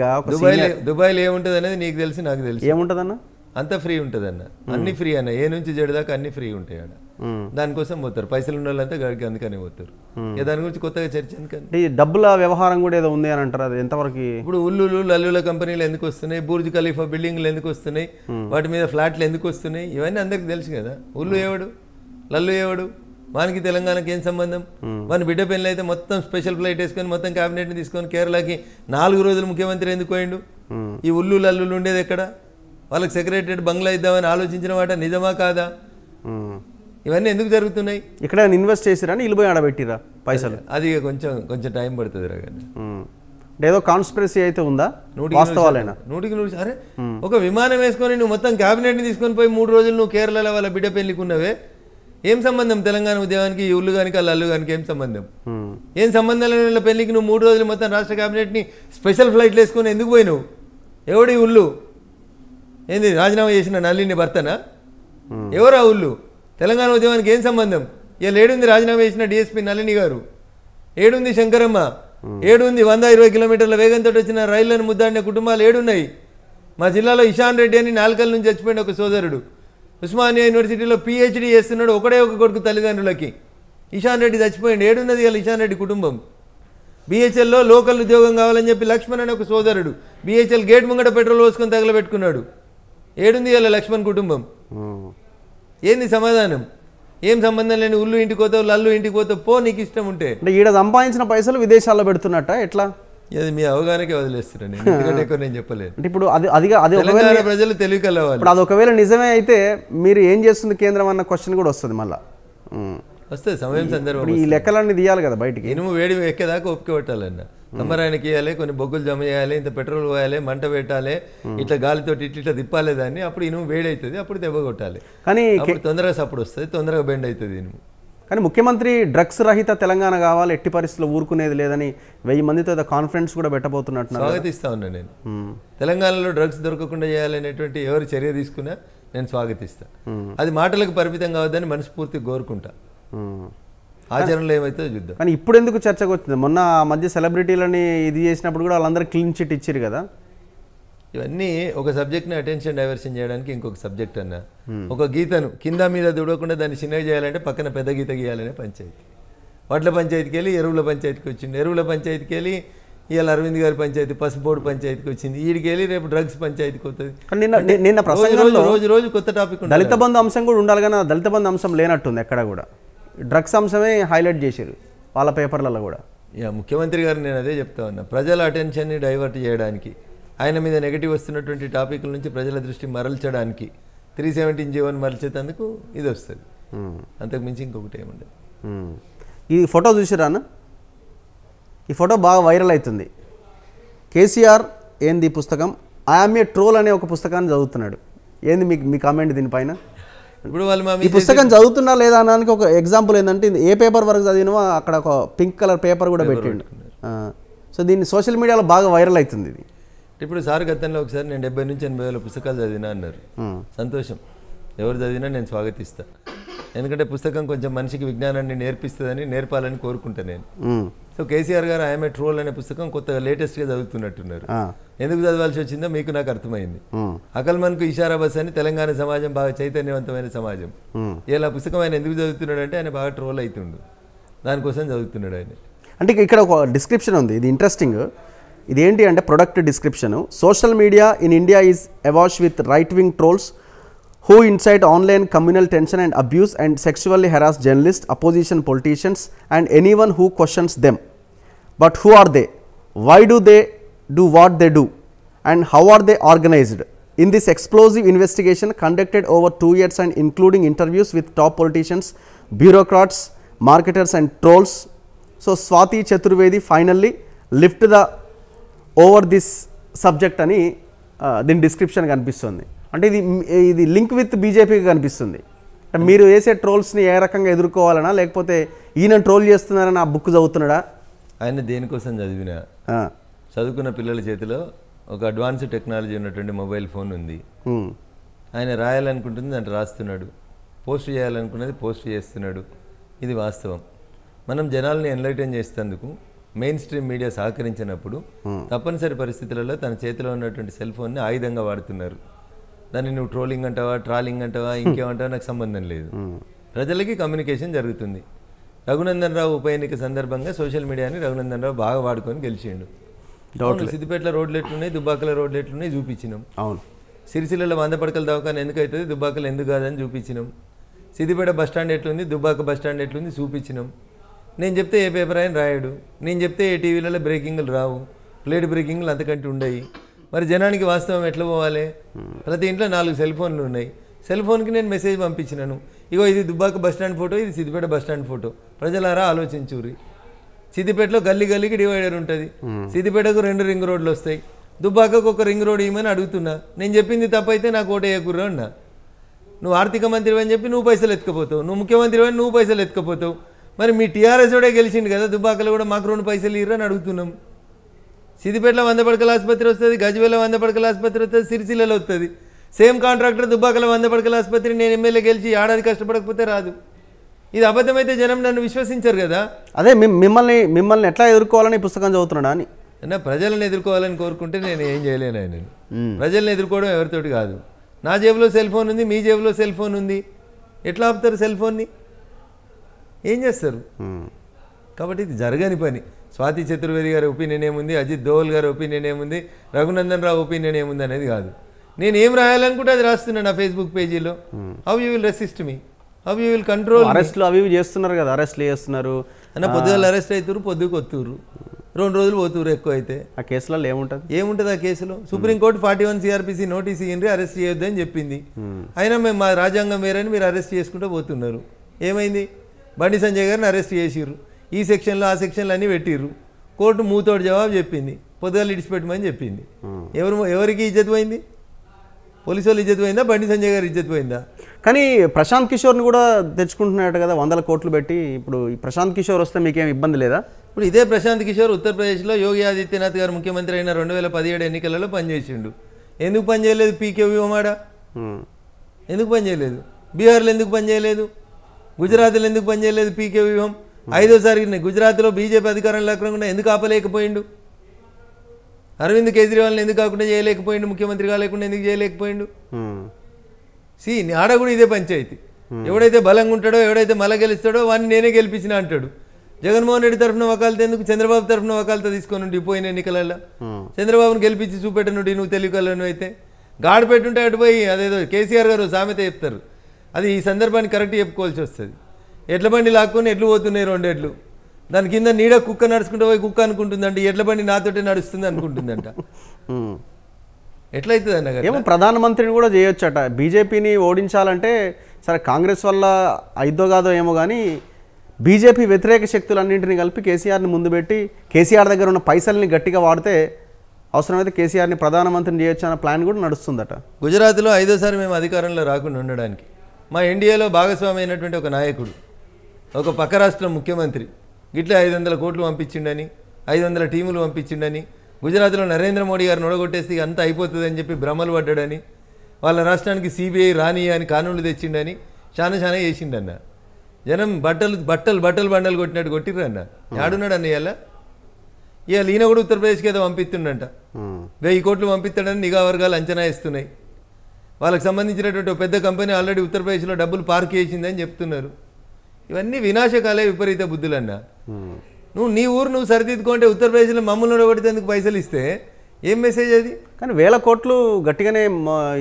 గా దుబాయ్ లో ఏముంటది అనేది నీకు తెలిసి నాకు తెలుసు ఏముంటదన్న అంత ఫ్రీ ఉంటుందన్న అన్ని ఫ్రీ అన్న ఏ నుంచి జడిదాకా అన్ని ఫ్రీ ఉంటాయి అన్న దానికోసం పోతారు పైసలు ఉన్న వాళ్ళంతా గడికి అందుకనే పోతారు దాని గురించి కొత్తగా చర్చ ఎందుకంటే డబ్బుల వ్యవహారం కూడా ఏదో ఉంది అని అంటారు అది ఎంతవరకు ఇప్పుడు ఉల్లులు లల్లుల కంపెనీలు ఎందుకు వస్తున్నాయి బూర్జ్ ఖలీఫా బిల్డింగ్లు ఎందుకు వస్తున్నాయి వాటి మీద ఫ్లాట్లు ఎందుకు వస్తున్నాయి ఇవన్నీ అందరికి తెలుసు కదా ఉల్లు ఏవడు లల్లు ఏవడు వానికి తెలంగాణకి ఏం సంబంధం వాని బిడ్డ పెళ్ళి అయితే మొత్తం స్పెషల్ ఫ్లైట్ వేసుకొని మొత్తం క్యాబినెట్ని తీసుకొని కేరళకి నాలుగు రోజులు ముఖ్యమంత్రి ఎందుకు పోయిండు ఈ ఉల్లు లల్లులు ఉండేది ఎక్కడ వాళ్ళకి సెక్రటరేట్ బంగ్లా ఇద్దామని ఆలోచించిన వాట నిజమా కాదా ఇవన్నీ ఎందుకు జరుగుతున్నాయి ఇక్కడ ఇన్వెస్ట్ చేసిరా అని పోయి ఆడబెట్టిరా పైసలు అది కొంచెం కొంచెం టైం పడుతుంది రా ఏదో కాన్స్పిరసీ అయితే ఉందా వాస్తవాలైనా నూటికి నూరు అరే ఒక విమానం వేసుకొని నువ్వు మొత్తం క్యాబినెట్ని తీసుకొని పోయి మూడు రోజులు నువ్వు కేరళలో వాళ్ళ బిడ్డ ఉన్నవే ఏం సంబంధం తెలంగాణ ఉద్యమానికి ఉల్లు కానీ వాళ్ళ అల్లు కానీ ఏం సంబంధం ఏం సంబంధం లేని పెళ్ళికి నువ్వు మూడు రోజులు మొత్తం రాష్ట్ర క్యాబినెట్ని స్పెషల్ ఫ్లైట్ వేసుకొని ఎందుకు పోయి నువ్వు ఎవడి ఉల్లు ఏంది రాజీనామా చేసిన నల్లిని భర్తనా ఎవరా ఉల్లు తెలంగాణ ఉద్యమానికి ఏం సంబంధం ఇలా ఏడుంది రాజీనామా చేసిన డిఎస్పీ నళిని గారు ఏడుంది శంకరమ్మ ఏడుంది వంద ఇరవై కిలోమీటర్ల వేగంతో వచ్చిన రైళ్లను ముద్దాడిన కుటుంబాలు ఏడున్నాయి మా జిల్లాలో ఇషాన్ రెడ్డి అని నాలుకల నుంచి చచ్చిపోయిన ఒక సోదరుడు ఉస్మానియా యూనివర్సిటీలో పిహెచ్డీ చేస్తున్నాడు ఒకడే ఒక కొడుకు తల్లిదండ్రులకి ఇషాన్ రెడ్డి చచ్చిపోయింది ఏడున్నది కదా ఇషాన్ రెడ్డి కుటుంబం బీహెచ్ఎల్లో లోకల్ ఉద్యోగం కావాలని చెప్పి లక్ష్మణ్ అనే ఒక సోదరుడు బీహెచ్ఎల్ గేట్ ముంగట పెట్రోల్ పోసుకొని తగలబెట్టుకున్నాడు ఏడుంది కదా లక్ష్మణ్ కుటుంబం ఏంది సమాధానం ఏం సంబంధం లేని ఉల్లు ఇంటికి పోతావు లల్లు ఇంటికి పోతావు పో నీకు ఇష్టం ఉంటే అంటే ఈడ సంపాదించిన పైసలు విదేశాల్లో పెడుతున్నట్ట ఎట్లా అది మీ అవగాహనకే వదిలేస్తున్నాను ఎందుకంటే ఎక్కువ నేను చెప్పలేదు అంటే ఇప్పుడు అది అది అది ఒకవేళ ప్రజలు తెలివి ఇప్పుడు అది ఒకవేళ నిజమే అయితే మీరు ఏం చేస్తుంది కేంద్రం అన్న క్వశ్చన్ కూడా వస్తుంది మళ్ళీ వస్తుంది సమయం సందర్భం ఈ లెక్కలన్నీ తీయాలి కదా బయటికి ఇనుము వేడి ఎక్కేదాకా ఒప్పుకోవట్టాలన్నా కమ్మరానికి వేయాలి కొన్ని బొగ్గులు జమ చేయాలి ఇంత పెట్రోల్ పోయాలి మంట పెట్టాలి ఇట్లా గాలితో ఇట్లా తిప్పాలి దాన్ని అప్పుడు ఇనుము వేడైతుంది అప్పుడు దెబ్బ కొట్టాలి కానీ తొందరగా సప్పుడు వస్తుంది తొందరగా బెండ్ అవుతుంది ఇనుము కానీ ముఖ్యమంత్రి డ్రగ్స్ రహిత తెలంగాణ కావాలి ఎట్టి పరిస్థితుల్లో ఊరుకునేది లేదని వెయ్యి మందితో కాన్ఫిడెన్స్ కూడా పెట్టబోతున్నట్టు స్వాగతిస్తా ఉన్నాను నేను తెలంగాణలో డ్రగ్స్ దొరకకుండా చేయాలనేటువంటి ఎవరు చర్య తీసుకున్నా నేను స్వాగతిస్తా అది మాటలకు పరిమితం కావద్దని మనస్ఫూర్తి కోరుకుంటా ఆచరణలో ఏమైతే చూద్దాం కానీ ఇప్పుడు ఎందుకు చర్చకు వచ్చింది మొన్న మధ్య సెలబ్రిటీలని ఇది చేసినప్పుడు కూడా వాళ్ళందరూ క్లీన్ చిట్ ఇచ్చారు కదా ఇవన్నీ ఒక సబ్జెక్ట్ని అటెన్షన్ డైవర్షన్ చేయడానికి ఇంకొక సబ్జెక్ట్ అన్న ఒక గీతను కింద మీద దుడవకుండా దాన్ని చిన్నగా చేయాలంటే పక్కన పెద్ద గీత గీయాలనే పంచాయతీ వడ్ల పంచాయతీకి వెళ్ళి ఎరువుల పంచాయతీకి వచ్చింది ఎరువుల పంచాయతీకి వెళ్ళి ఇవాళ అరవింద్ గారి పంచాయతీ పసుపు బోర్డు పంచాయతీకి వచ్చింది వీడికి వెళ్ళి రేపు డ్రగ్స్ పంచాయతీకి వస్తుంది నిన్న రోజు రోజు కొత్త టాపిక్ దళిత బంధు అంశం కూడా ఉండాలి కానీ దళిత బంధు అంశం లేనట్టుంది ఎక్కడ కూడా డ్రగ్స్ అంశమే హైలైట్ చేశారు వాళ్ళ పేపర్లలో కూడా ఇక ముఖ్యమంత్రి గారు నేను అదే చెప్తా ఉన్నా ప్రజల అటెన్షన్ని డైవర్ట్ చేయడానికి ఆయన మీద నెగిటివ్ వస్తున్నటువంటి టాపిక్ల నుంచి ప్రజల దృష్టి మరల్చడానికి త్రీ సెవెంటీన్ జీవన్ మరల్చేటందుకు ఇది వస్తుంది hmm. అంతకు మించి ఇంకొకటి ఏముండదు hmm. ఈ ఫోటో చూసిరాన ఈ ఫోటో బాగా వైరల్ అవుతుంది కేసీఆర్ ఏంది పుస్తకం ఐఆమ్ ఏ ట్రోల్ అనే ఒక పుస్తకాన్ని చదువుతున్నాడు ఏంది మీకు మీ కామెంట్ దీనిపైన ఇప్పుడు వాళ్ళు ఈ పుస్తకం చదువుతున్నా లేదా అనడానికి ఒక ఎగ్జాంపుల్ ఏంటంటే ఏ పేపర్ వరకు చదివినో అక్కడ ఒక పింక్ కలర్ పేపర్ కూడా పెట్టిండు సో దీన్ని సోషల్ మీడియాలో బాగా వైరల్ అవుతుంది ఇది ఇప్పుడు సార్ గతంలో ఒకసారి నేను డెబ్బై నుంచి ఎనభై వేల పుస్తకాలు చదివినా అన్నారు సంతోషం ఎవరు చదివినా నేను స్వాగతిస్తాను ఎందుకంటే పుస్తకం కొంచెం మనిషికి విజ్ఞానాన్ని నేర్పిస్తుందని నేర్పాలని కోరుకుంటా నేను సో కేసీఆర్ గారు ఆయమ ట్రోల్ అనే పుస్తకం కొత్తగా లేటెస్ట్గా చదువుతున్నట్టున్నారు ఎందుకు చదవాల్సి వచ్చిందో మీకు నాకు అర్థమైంది కు ఇషారా బస్ అని తెలంగాణ సమాజం బాగా చైతన్యవంతమైన సమాజం ఇలా పుస్తకం ఆయన ఎందుకు చదువుతున్నాడు అంటే ఆయన బాగా ట్రోల్ అవుతుండు దానికోసం చదువుతున్నాడు ఆయన అంటే ఇక్కడ ఒక డిస్క్రిప్షన్ ఉంది ఇది ఇంట్రెస్టింగ్ ఇదేంటి అంటే product description social media in India is awash with right wing trolls who incite online communal tension and abuse and sexually harass journalist opposition politicians and anyone one who questions them but who are they? Why do they do what they do? And how are they organized? In this explosive investigation conducted over two years and including interviews with top politicians, bureaucrats, marketers and trolls. So, Swati Chaturvedi finally lift the over this subject అని దీని description కనిపిస్తుంది అంటే ఇది ఇది link with బీజేపీకి కనిపిస్తుంది మీరు వేసే ట్రోల్స్ని ఏ రకంగా ఎదుర్కోవాలనా లేకపోతే ఈయన ట్రోల్ చేస్తున్నారని ఆ బుక్ చదువుతున్నాడా ఆయన దేనికోసం చదివిన చదువుకున్న పిల్లల చేతిలో ఒక అడ్వాన్స్ టెక్నాలజీ ఉన్నటువంటి మొబైల్ ఫోన్ ఉంది ఆయన రాయాలనుకుంటుంది అంటే రాస్తున్నాడు పోస్ట్ చేయాలనుకున్నది పోస్ట్ చేస్తున్నాడు ఇది వాస్తవం మనం జనాల్ని ఎన్లైటైన్ చేసేందుకు మెయిన్ స్ట్రీమ్ మీడియా సహకరించినప్పుడు తప్పనిసరి పరిస్థితులలో తన చేతిలో ఉన్నటువంటి సెల్ ఫోన్ని ఆయుధంగా వాడుతున్నారు దాన్ని నువ్వు ట్రోలింగ్ అంటావా ట్రాలింగ్ అంటావా ఇంకేమంటావా నాకు సంబంధం లేదు ప్రజలకి కమ్యూనికేషన్ జరుగుతుంది రఘునందన్ రావు ఉప ఎన్నిక సందర్భంగా సోషల్ మీడియాని రఘునందన్ రావు బాగా వాడుకొని గెలిచిండు అవును సిద్దిపేటలో రోడ్లు ఎట్లున్నాయి దుబ్బాకల రోడ్లు ఎట్లున్నాయి చూపించినాం అవును సిరిసిల్లలో వంద పడకల దవాఖాన ఎందుకైతుంది దుబ్బాకలు ఎందుకు కాదని చూపించినాం సిద్దిపేట బస్టాండ్ ఎట్లుంది దుబ్బాక బస్టాండ్ ఎట్లుంది చూపించినాం నేను చెప్తే ఏ పేపర్ ఆయన రాయడు నేను చెప్తే ఏ టీవీలలో బ్రేకింగ్లు రావు ప్లేట్ బ్రేకింగ్లు అంతకంటే ఉండయి మరి జనానికి వాస్తవం ఎట్లా పోవాలి ప్రతి ఇంట్లో నాలుగు సెల్ ఫోన్లు ఉన్నాయి సెల్ ఫోన్కి నేను మెసేజ్ పంపించినాను ఇగో ఇది దుబ్బాక బస్ స్టాండ్ ఫోటో ఇది సిద్దిపేట స్టాండ్ ఫోటో ప్రజలారా ఆలోచించూరి సిద్దిపేటలో గల్లీ గల్లీకి డివైడర్ ఉంటుంది సిద్దిపేటకు రెండు రింగ్ రోడ్లు వస్తాయి దుబ్బాకకు ఒక రింగ్ రోడ్ ఇవ్వమని అడుగుతున్నా నేను చెప్పింది తప్పైతే నాకు ఓటేయకుర్రు అన్నా నువ్వు ఆర్థిక మంత్రి అని చెప్పి నువ్వు పైసలు ఎత్తుకపోతావు నువ్వు ముఖ్యమంత్రి అని నువ్వు పైసలు ఎత్తుకపోతావు మరి మీ టీఆర్ఎస్ కూడా గెలిచిండు కదా దుబ్బాకలో కూడా మాకు రెండు పైసలు అని అడుగుతున్నాం సిద్దిపేటలో వంద పడకల ఆసుపత్రి వస్తుంది గజ్వేల్లో వంద పడకల ఆసుపత్రి వస్తుంది సిరిసిల్లలో వస్తుంది సేమ్ కాంట్రాక్టర్ దుబ్బాకల వందపడకల ఆసుపత్రి నేను ఎమ్మెల్యే గెలిచి ఏడాది కష్టపడకపోతే రాదు ఇది అబద్ధమైతే జనం నన్ను విశ్వసించారు కదా అదే మిమ్మల్ని మిమ్మల్ని ఎట్లా ఎదుర్కోవాలని పుస్తకం చదువుతున్నాడా అని అన్న ప్రజలను ఎదుర్కోవాలని కోరుకుంటే నేను ఏం చేయలేను ఆయన ప్రజలను ఎదుర్కోవడం ఎవరితోటి కాదు నా జేబులో సెల్ ఫోన్ ఉంది మీ జేబులో సెల్ ఫోన్ ఉంది ఎట్లా ఆపుతారు సెల్ ఫోన్ని ఏం చేస్తారు కాబట్టి ఇది జరగని పని స్వాతి చతుర్వేది గారి ఒపీనియన్ ఏముంది అజిత్ దోవల్ గారి ఒపీనియన్ ఏముంది రఘునందన్ రావు ఒపీనియన్ ఏముంది అనేది కాదు నేను ఏం రాయాలనుకుంటే అది రాస్తున్నాను నా ఫేస్బుక్ పేజీలో how you will resist me how you will control అరెస్ట్లు అవి చేస్తున్నారు కదా అరెస్ట్లు చేస్తున్నారు అన్న పొద్దుగాల అరెస్ట్ అవుతారు పొద్దుకు వస్తున్నారు రెండు రోజులు పోతురు ఎక్కువ అయితే ఆ కేసులలో ఏముంటుంది ఏముంటుంది ఆ కేసులో supreme court hmm. Forty one CrPC notice ఇవ్వండి అరెస్ట్ చేయొద్దని చెప్పింది hmm. అయినా మేము మా రాజ్యాంగం వేరని మీరు అరెస్ట్ చేసుకుంటూ పోతున్నారు ఏమైంది బండి సంజయ్ గారిని అరెస్ట్ చేసిర్రు ఈ సెక్షన్లో ఆ సెక్షన్లు అన్నీ పెట్టిర్రు కోర్టు మూతోటి జవాబు చెప్పింది పొద్దుగా ఇడిచిపెట్టమని చెప్పింది hmm. ఎవరు ఎవరికి ఇజ్జత్ పోయింది పోలీసు వాళ్ళు ఇజ్జత్ పోయిందా బండి సంజయ్ గారు ఇజ్జత్ పోయిందా కానీ ప్రశాంత్ కిషోర్ని కూడా తెచ్చుకుంటున్నాడు కదా వందల కోట్లు పెట్టి ఇప్పుడు ప్రశాంత్ కిషోర్ వస్తే మీకేం ఇబ్బంది లేదా ఇప్పుడు ఇదే ప్రశాంత్ కిషోర్ ఉత్తరప్రదేశ్లో యోగి ఆదిత్యనాథ్ గారు ముఖ్యమంత్రి అయిన రెండు వేల పదిహేడు ఎన్నికలలో పనిచేసిండు ఎందుకు పనిచేయలేదు పీకే వ్యూమాడ ఎందుకు పనిచేయలేదు బీహార్లో ఎందుకు పనిచేయలేదు గుజరాత్లో ఎందుకు పనిచేయలేదు పీకే వ్యూహం ఐదోసారి గుజరాత్లో బీజేపీ అధికారం లేకుండా ఎందుకు ఆపలేకపోయిండు అరవింద్ కేజ్రీవాల్ ఎందుకు కాకుండా చేయలేకపోయిండు ముఖ్యమంత్రిగా లేకుండా ఎందుకు చేయలేకపోయిండు సి ఆడ కూడా ఇదే పంచాయతీ ఎవడైతే బలంగా ఉంటాడో ఎవడైతే మల గెలుస్తాడో వాడిని నేనే గెలిపించిన అంటాడు జగన్మోహన్ రెడ్డి తరఫున వకాలత ఎందుకు చంద్రబాబు తరఫున వకాలత తీసుకొని ఉండి పోయిన ఎన్నికలలో చంద్రబాబును గెలిపించి చూపెట్టనుండి నువ్వు తెలివికలను అయితే గాడి పెట్టుంటే అటు పోయి అదేదో కేసీఆర్ గారు సామెత చెప్తారు అది ఈ సందర్భాన్ని కరెక్ట్ చెప్పుకోవాల్సి వస్తుంది ఎడ్ల బండి లాక్కొని ఎడ్లు పోతున్నాయి రెండు ఎడ్లు దాని కింద నీడ కుక్క నడుచుకుంటే పోయి కుక్క అనుకుంటుందంట ఎడ్ల బండి నాతోటే నడుస్తుంది అనుకుంటుందంట ఎట్లయితుంది అన్న ఏమో ప్రధానమంత్రిని కూడా చేయొచ్చట బీజేపీని ఓడించాలంటే సరే కాంగ్రెస్ వల్ల అయిద్దో కాదో ఏమో కానీ బీజేపీ వ్యతిరేక శక్తులన్నింటినీ కలిపి కేసీఆర్ని ముందు పెట్టి కేసీఆర్ దగ్గర ఉన్న పైసల్ని గట్టిగా వాడితే అవసరమైతే కేసీఆర్ని ప్రధానమంత్రిని చేయొచ్చు అన్న ప్లాన్ కూడా నడుస్తుందట గుజరాత్లో ఐదోసారి మేము అధికారంలో రాకుండా ఉండడానికి మా ఎన్డీఏలో భాగస్వామి అయినటువంటి ఒక నాయకుడు ఒక పక్క రాష్ట్ర ముఖ్యమంత్రి గిట్ల ఐదు వందల కోట్లు పంపించిండని ఐదు వందల టీములు పంపించిండని గుజరాత్లో నరేంద్ర మోడీ గారిని అంత అంతా అయిపోతుందని చెప్పి భ్రమలు పడ్డాడని వాళ్ళ రాష్ట్రానికి సిబిఐ రాని అని కానూలు తెచ్చిండని చాలా చాలా చేసిండన్న జనం బట్టలు బట్టలు బట్టలు బండలు కొట్టినట్టు కొట్టిర్రు అన్న ఆడున్నాడు అన్న ఇవాళ ఇవాళ ఈయన కూడా ఉత్తరప్రదేశ్కి ఏదో పంపిస్తుండంట వెయ్యి కోట్లు పంపిస్తాడని నిఘా వర్గాలు అంచనా వేస్తున్నాయి వాళ్ళకి సంబంధించినటువంటి పెద్ద కంపెనీ ఆల్రెడీ ఉత్తరప్రదేశ్లో డబ్బులు పార్క్ చేసిందని చెప్తున్నారు ఇవన్నీ వినాశకాలే విపరీత బుద్ధులన్నా నువ్వు నీ ఊరు నువ్వు సరిదిద్దుకుంటే ఉత్తరప్రదేశ్లో మమ్మల్ని నిలబడితేందుకు పైసలు ఇస్తే ఏం మెసేజ్ అది కానీ వేల కోట్లు గట్టిగానే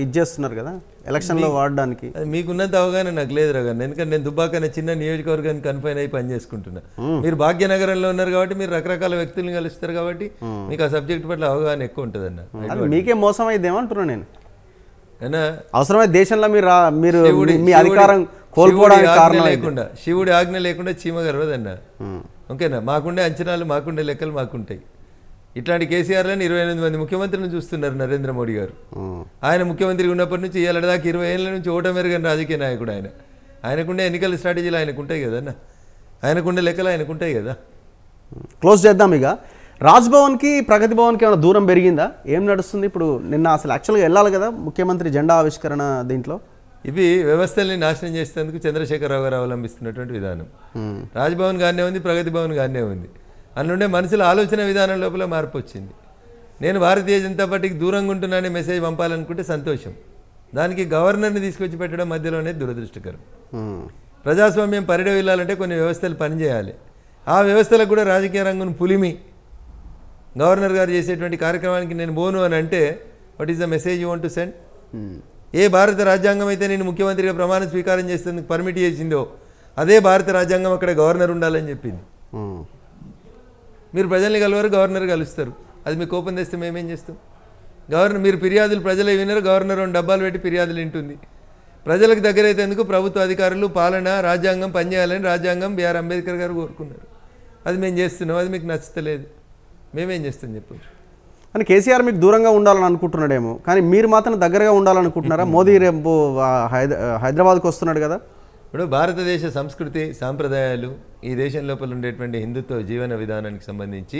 ఇది చేస్తున్నారు కదా ఎలక్షన్లో వాడడానికి మీకున్నంత అవగాహన నాకు లేదు రగన్ ఎందుకంటే నేను దుబ్బాకనే చిన్న నియోజకవర్గాన్ని కన్ఫైన్ అయి పనిచేసుకుంటున్నా మీరు భాగ్యనగరంలో ఉన్నారు కాబట్టి మీరు రకరకాల వ్యక్తులను కలుస్తారు కాబట్టి మీకు ఆ సబ్జెక్ట్ పట్ల అవగాహన ఎక్కువ అన్న మీకే మోసం ఏమంటున్నాను నేను అవసరమైతే దేశంలో మీరు మీరు మీ అధికారం కోల్పోవడానికి కారణం లేకుండా శివుడి ఆజ్ఞ లేకుండా చీమ గర్వదన్న ఓకేనా మాకుండే అంచనాలు మాకుండే లెక్కలు మాకుంటాయి ఇట్లాంటి కేసీఆర్లను ఇరవై ఎనిమిది మంది ముఖ్యమంత్రిని చూస్తున్నారు నరేంద్ర మోడీ గారు ఆయన ముఖ్యమంత్రి ఉన్నప్పటి నుంచి దాకా ఇరవై ఏళ్ళ నుంచి ఓటమిరగని రాజకీయ నాయకుడు ఆయన ఆయనకుండే ఎన్నికల స్ట్రాటజీలు ఆయనకుంటాయి కదన్న ఆయనకుండే లెక్కలు ఆయనకుంటాయి కదా క్లోజ్ చేద్దాం ఇక రాజ్భవన్కి ప్రగతి భవన్కి ఏమైనా దూరం పెరిగిందా ఏం నడుస్తుంది ఇప్పుడు నిన్న అసలు యాక్చువల్గా వెళ్ళాలి కదా ముఖ్యమంత్రి జెండా ఆవిష్కరణ దీంట్లో ఇవి వ్యవస్థల్ని నాశనం చేసేందుకు చంద్రశేఖరరావు గారు అవలంబిస్తున్నటువంటి విధానం రాజ్భవన్ గారినే ఉంది ప్రగతి భవన్ గారినే ఉంది అందుండే మనుషుల ఆలోచన విధానం లోపల మార్పు వచ్చింది నేను భారతీయ జనతా పార్టీకి దూరంగా ఉంటున్నానే మెసేజ్ పంపాలనుకుంటే సంతోషం దానికి గవర్నర్ని తీసుకొచ్చి పెట్టడం మధ్యలోనే దురదృష్టకరం ప్రజాస్వామ్యం పరిడ వెళ్ళాలంటే కొన్ని వ్యవస్థలు పనిచేయాలి ఆ వ్యవస్థలకు కూడా రాజకీయ రంగం పులిమి గవర్నర్ గారు చేసేటువంటి కార్యక్రమానికి నేను పోను అని అంటే what is the message you want to send ఏ భారత రాజ్యాంగం అయితే నేను ముఖ్యమంత్రిగా ప్రమాణ స్వీకారం చేసేందుకు పర్మిట్ చేసిందో అదే భారత రాజ్యాంగం అక్కడ గవర్నర్ ఉండాలని చెప్పింది మీరు ప్రజల్ని కలవారు గవర్నర్ కలుస్తారు అది మీకు కోపం తెస్తే మేమేం చేస్తాం గవర్నర్ మీరు ఫిర్యాదులు ప్రజలే వినరు గవర్నర్ రెండు డబ్బాలు పెట్టి ఫిర్యాదులు వింటుంది ప్రజలకు దగ్గరైతేందుకు ప్రభుత్వ అధికారులు పాలన రాజ్యాంగం పనిచేయాలని రాజ్యాంగం బిఆర్ అంబేద్కర్ గారు కోరుకున్నారు అది మేము చేస్తున్నాం అది మీకు నచ్చతలేదు మేమేం చేస్తాం చెప్పండి కానీ కేసీఆర్ మీకు దూరంగా ఉండాలని అనుకుంటున్నాడేమో కానీ మీరు మాత్రం దగ్గరగా ఉండాలనుకుంటున్నారా మోదీ రేపు హైదరాబాద్కు వస్తున్నాడు కదా ఇప్పుడు భారతదేశ సంస్కృతి సాంప్రదాయాలు ఈ దేశం లోపల ఉండేటువంటి హిందుత్వ జీవన విధానానికి సంబంధించి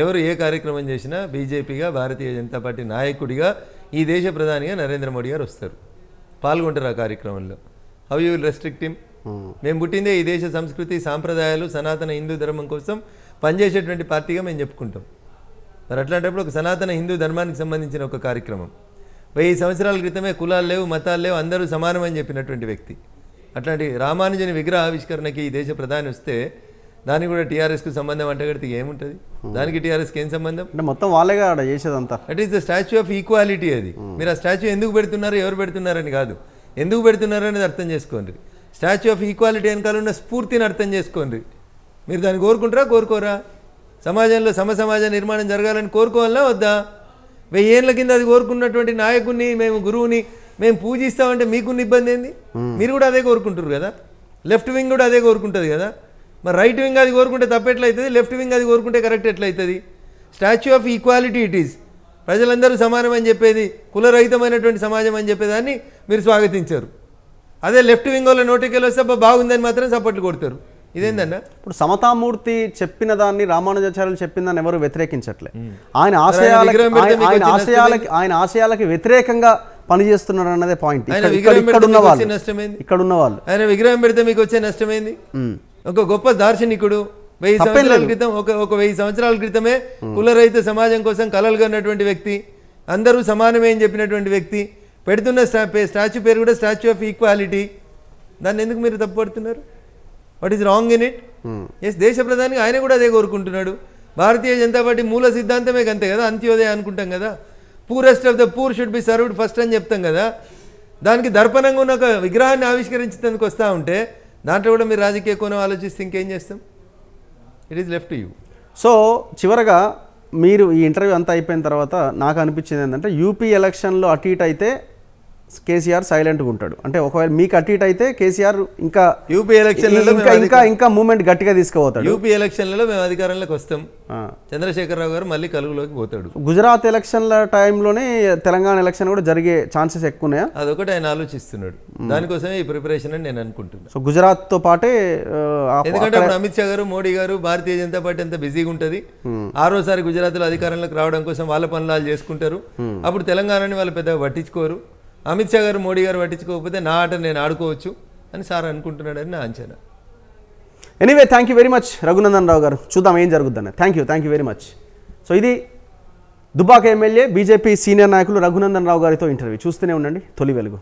ఎవరు ఏ కార్యక్రమం చేసినా బీజేపీగా భారతీయ జనతా పార్టీ నాయకుడిగా ఈ దేశ ప్రధానిగా నరేంద్ర మోడీ గారు వస్తారు పాల్గొంటారు ఆ కార్యక్రమంలో how you will restrict him మేము పుట్టిందే ఈ దేశ సంస్కృతి సాంప్రదాయాలు సనాతన హిందూ ధర్మం కోసం పనిచేసేటువంటి పార్టీగా మేము చెప్పుకుంటాం మరి అట్లాంటప్పుడు ఒక సనాతన హిందూ ధర్మానికి సంబంధించిన ఒక కార్యక్రమం వెయ్యి సంవత్సరాల క్రితమే కులాలు లేవు మతాలు లేవు అందరూ సమానం అని చెప్పినటువంటి వ్యక్తి అట్లాంటి రామానుజని విగ్రహ ఆవిష్కరణకి ఈ దేశ ప్రధాని వస్తే దానికి కూడా టీఆర్ఎస్కు సంబంధం అంటగడితే ఏముంటుంది దానికి టీఆర్ఎస్కి ఏం సంబంధం అంటే మొత్తం వాళ్ళే ఆడ చేసేదంతా it is the statue of equality అది hmm. మీరు ఆ స్టాచ్యూ ఎందుకు పెడుతున్నారు ఎవరు పెడుతున్నారని కాదు ఎందుకు పెడుతున్నారు అనేది అర్థం చేసుకోండి స్టాచ్యూ ఆఫ్ ఈక్వాలిటీ వెనకాల ఉన్న స్ఫూర్తిని అర్థం చేసుకోండి మీరు దాన్ని కోరుకుంటారా కోరుకోరా సమాజంలో సమసమాజ నిర్మాణం జరగాలని కోరుకోవాలా వద్దా ఏళ్ళ కింద అది కోరుకున్నటువంటి నాయకుడిని మేము గురువుని మేము పూజిస్తామంటే మీకున్న ఇబ్బంది ఏంది మీరు కూడా అదే కోరుకుంటారు కదా లెఫ్ట్ వింగ్ కూడా అదే కోరుకుంటుంది కదా మరి రైట్ వింగ్ అది కోరుకుంటే తప్పెట్లయితుంది లెఫ్ట్ వింగ్ అది కోరుకుంటే కరెక్ట్ ఎట్లయితుంది statue of equality it is ప్రజలందరూ సమానం అని చెప్పేది కులరహితమైనటువంటి సమాజం అని చెప్పేదాన్ని మీరు స్వాగతించారు అదే లెఫ్ట్ వింగ్ వాళ్ళ నోటికెళ్ళి వస్తే బాగుందని మాత్రం సపోర్ట్లు కొడతారు ఇదేంటంటే ఇప్పుడు సమతామూర్తి చెప్పిన దాన్ని రామానుజాచార్యులు చెప్పిన దాన్ని ఎవరు వ్యతిరేకించట్లే ఆయన ఆశయాలకి ఆయన ఆశయాలకి ఆయన ఆశయాలకి వ్యతిరేకంగా పనిచేస్తున్నారు అన్నదే పాయింట్ ఇక్కడ ఉన్న వాళ్ళు ఇక్కడ ఉన్న వాళ్ళు ఆయన విగ్రహం పెడితే మీకు వచ్చే నష్టమైంది ఒక గొప్ప దార్శనికుడు వెయ్యి సంవత్సరాల క్రితం ఒక ఒక వెయ్యి సంవత్సరాల క్రితమే కుల రైతు సమాజం కోసం కలలు కన్నటువంటి వ్యక్తి అందరూ సమానమే అని చెప్పినటువంటి వ్యక్తి పెడుతున్న స్టాచ్యూ పేరు కూడా స్టాచ్యూ ఆఫ్ ఈక్వాలిటీ దాన్ని ఎందుకు మీరు తప్పుపడుతున్నారు what is wrong in it yes hmm. దేశ ప్రధానికి ఆయన కూడా అదే కోరుకుంటున్నాడు భారతీయ జనతా పార్టీ మూల సిద్ధాంతమే అంతే కదా అంత్యోదయ అనుకుంటాం కదా poorest of the poor should be served first అని చెప్తాం కదా దానికి దర్పణంగా ఉన్న ఒక విగ్రహాన్ని ఆవిష్కరించేందుకు వస్తూ ఉంటే దాంట్లో కూడా మీరు రాజకీయ కోణం ఆలోచిస్తే ఇంకేం చేస్తాం it is left you so చివరగా మీరు ఈ ఇంటర్వ్యూ అంతా అయిపోయిన తర్వాత నాకు అనిపించింది ఏంటంటే యూపీ ఎలక్షన్లో అటు ఇటు అయితే కేసీఆర్ సైలెంట్గా ఉంటాడు అంటే ఒకవేళ మీకు అటు ఇటు అయితే కేసీఆర్ ఇంకా యూపీ ఎలక్షన్ ఇంకా ఇంకా ఇంకా మూమెంట్ గట్టిగా తీసుకుపోతాడు యూపీ ఎలక్షన్లలో మేము అధికారంలోకి వస్తాం చంద్రశేఖరరావు గారు మళ్ళీ కలుగులోకి పోతాడు గుజరాత్ ఎలక్షన్ల టైంలోనే తెలంగాణ ఎలక్షన్ కూడా జరిగే ఛాన్సెస్ ఎక్కువ ఉన్నాయా అదొకటి ఆయన ఆలోచిస్తున్నాడు దానికోసమే ఈ ప్రిపరేషన్ అని నేను అనుకుంటున్నాను సో గుజరాత్తో పాటే ఎందుకంటే అప్పుడు అమిత్ షా గారు మోడీ గారు భారతీయ జనతా పార్టీ అంత బిజీగా ఉంటుంది ఆరోసారి గుజరాత్లో అధికారంలోకి రావడం కోసం వాళ్ళ పనులు చేసుకుంటారు అప్పుడు తెలంగాణని వాళ్ళు పెద్దగా పట్టించుకోరు అమిత్ షా గారు మోడీ గారు పట్టించుకోకపోతే నా ఆట నేను ఆడుకోవచ్చు అని సార్ అనుకుంటున్నాడని నా అంచనా anyway thank you very much Raghunandan Rao garu చూద్దాం ఏం జరుగుతుందని thank you thank you very much so ఇది దుబాక ఎమ్మెల్యే బీజేపీ సీనియర్ నాయకులు రఘునందన్ రావు గారితో ఇంటర్వ్యూ చూస్తూనే ఉండండి తొలి వెలుగు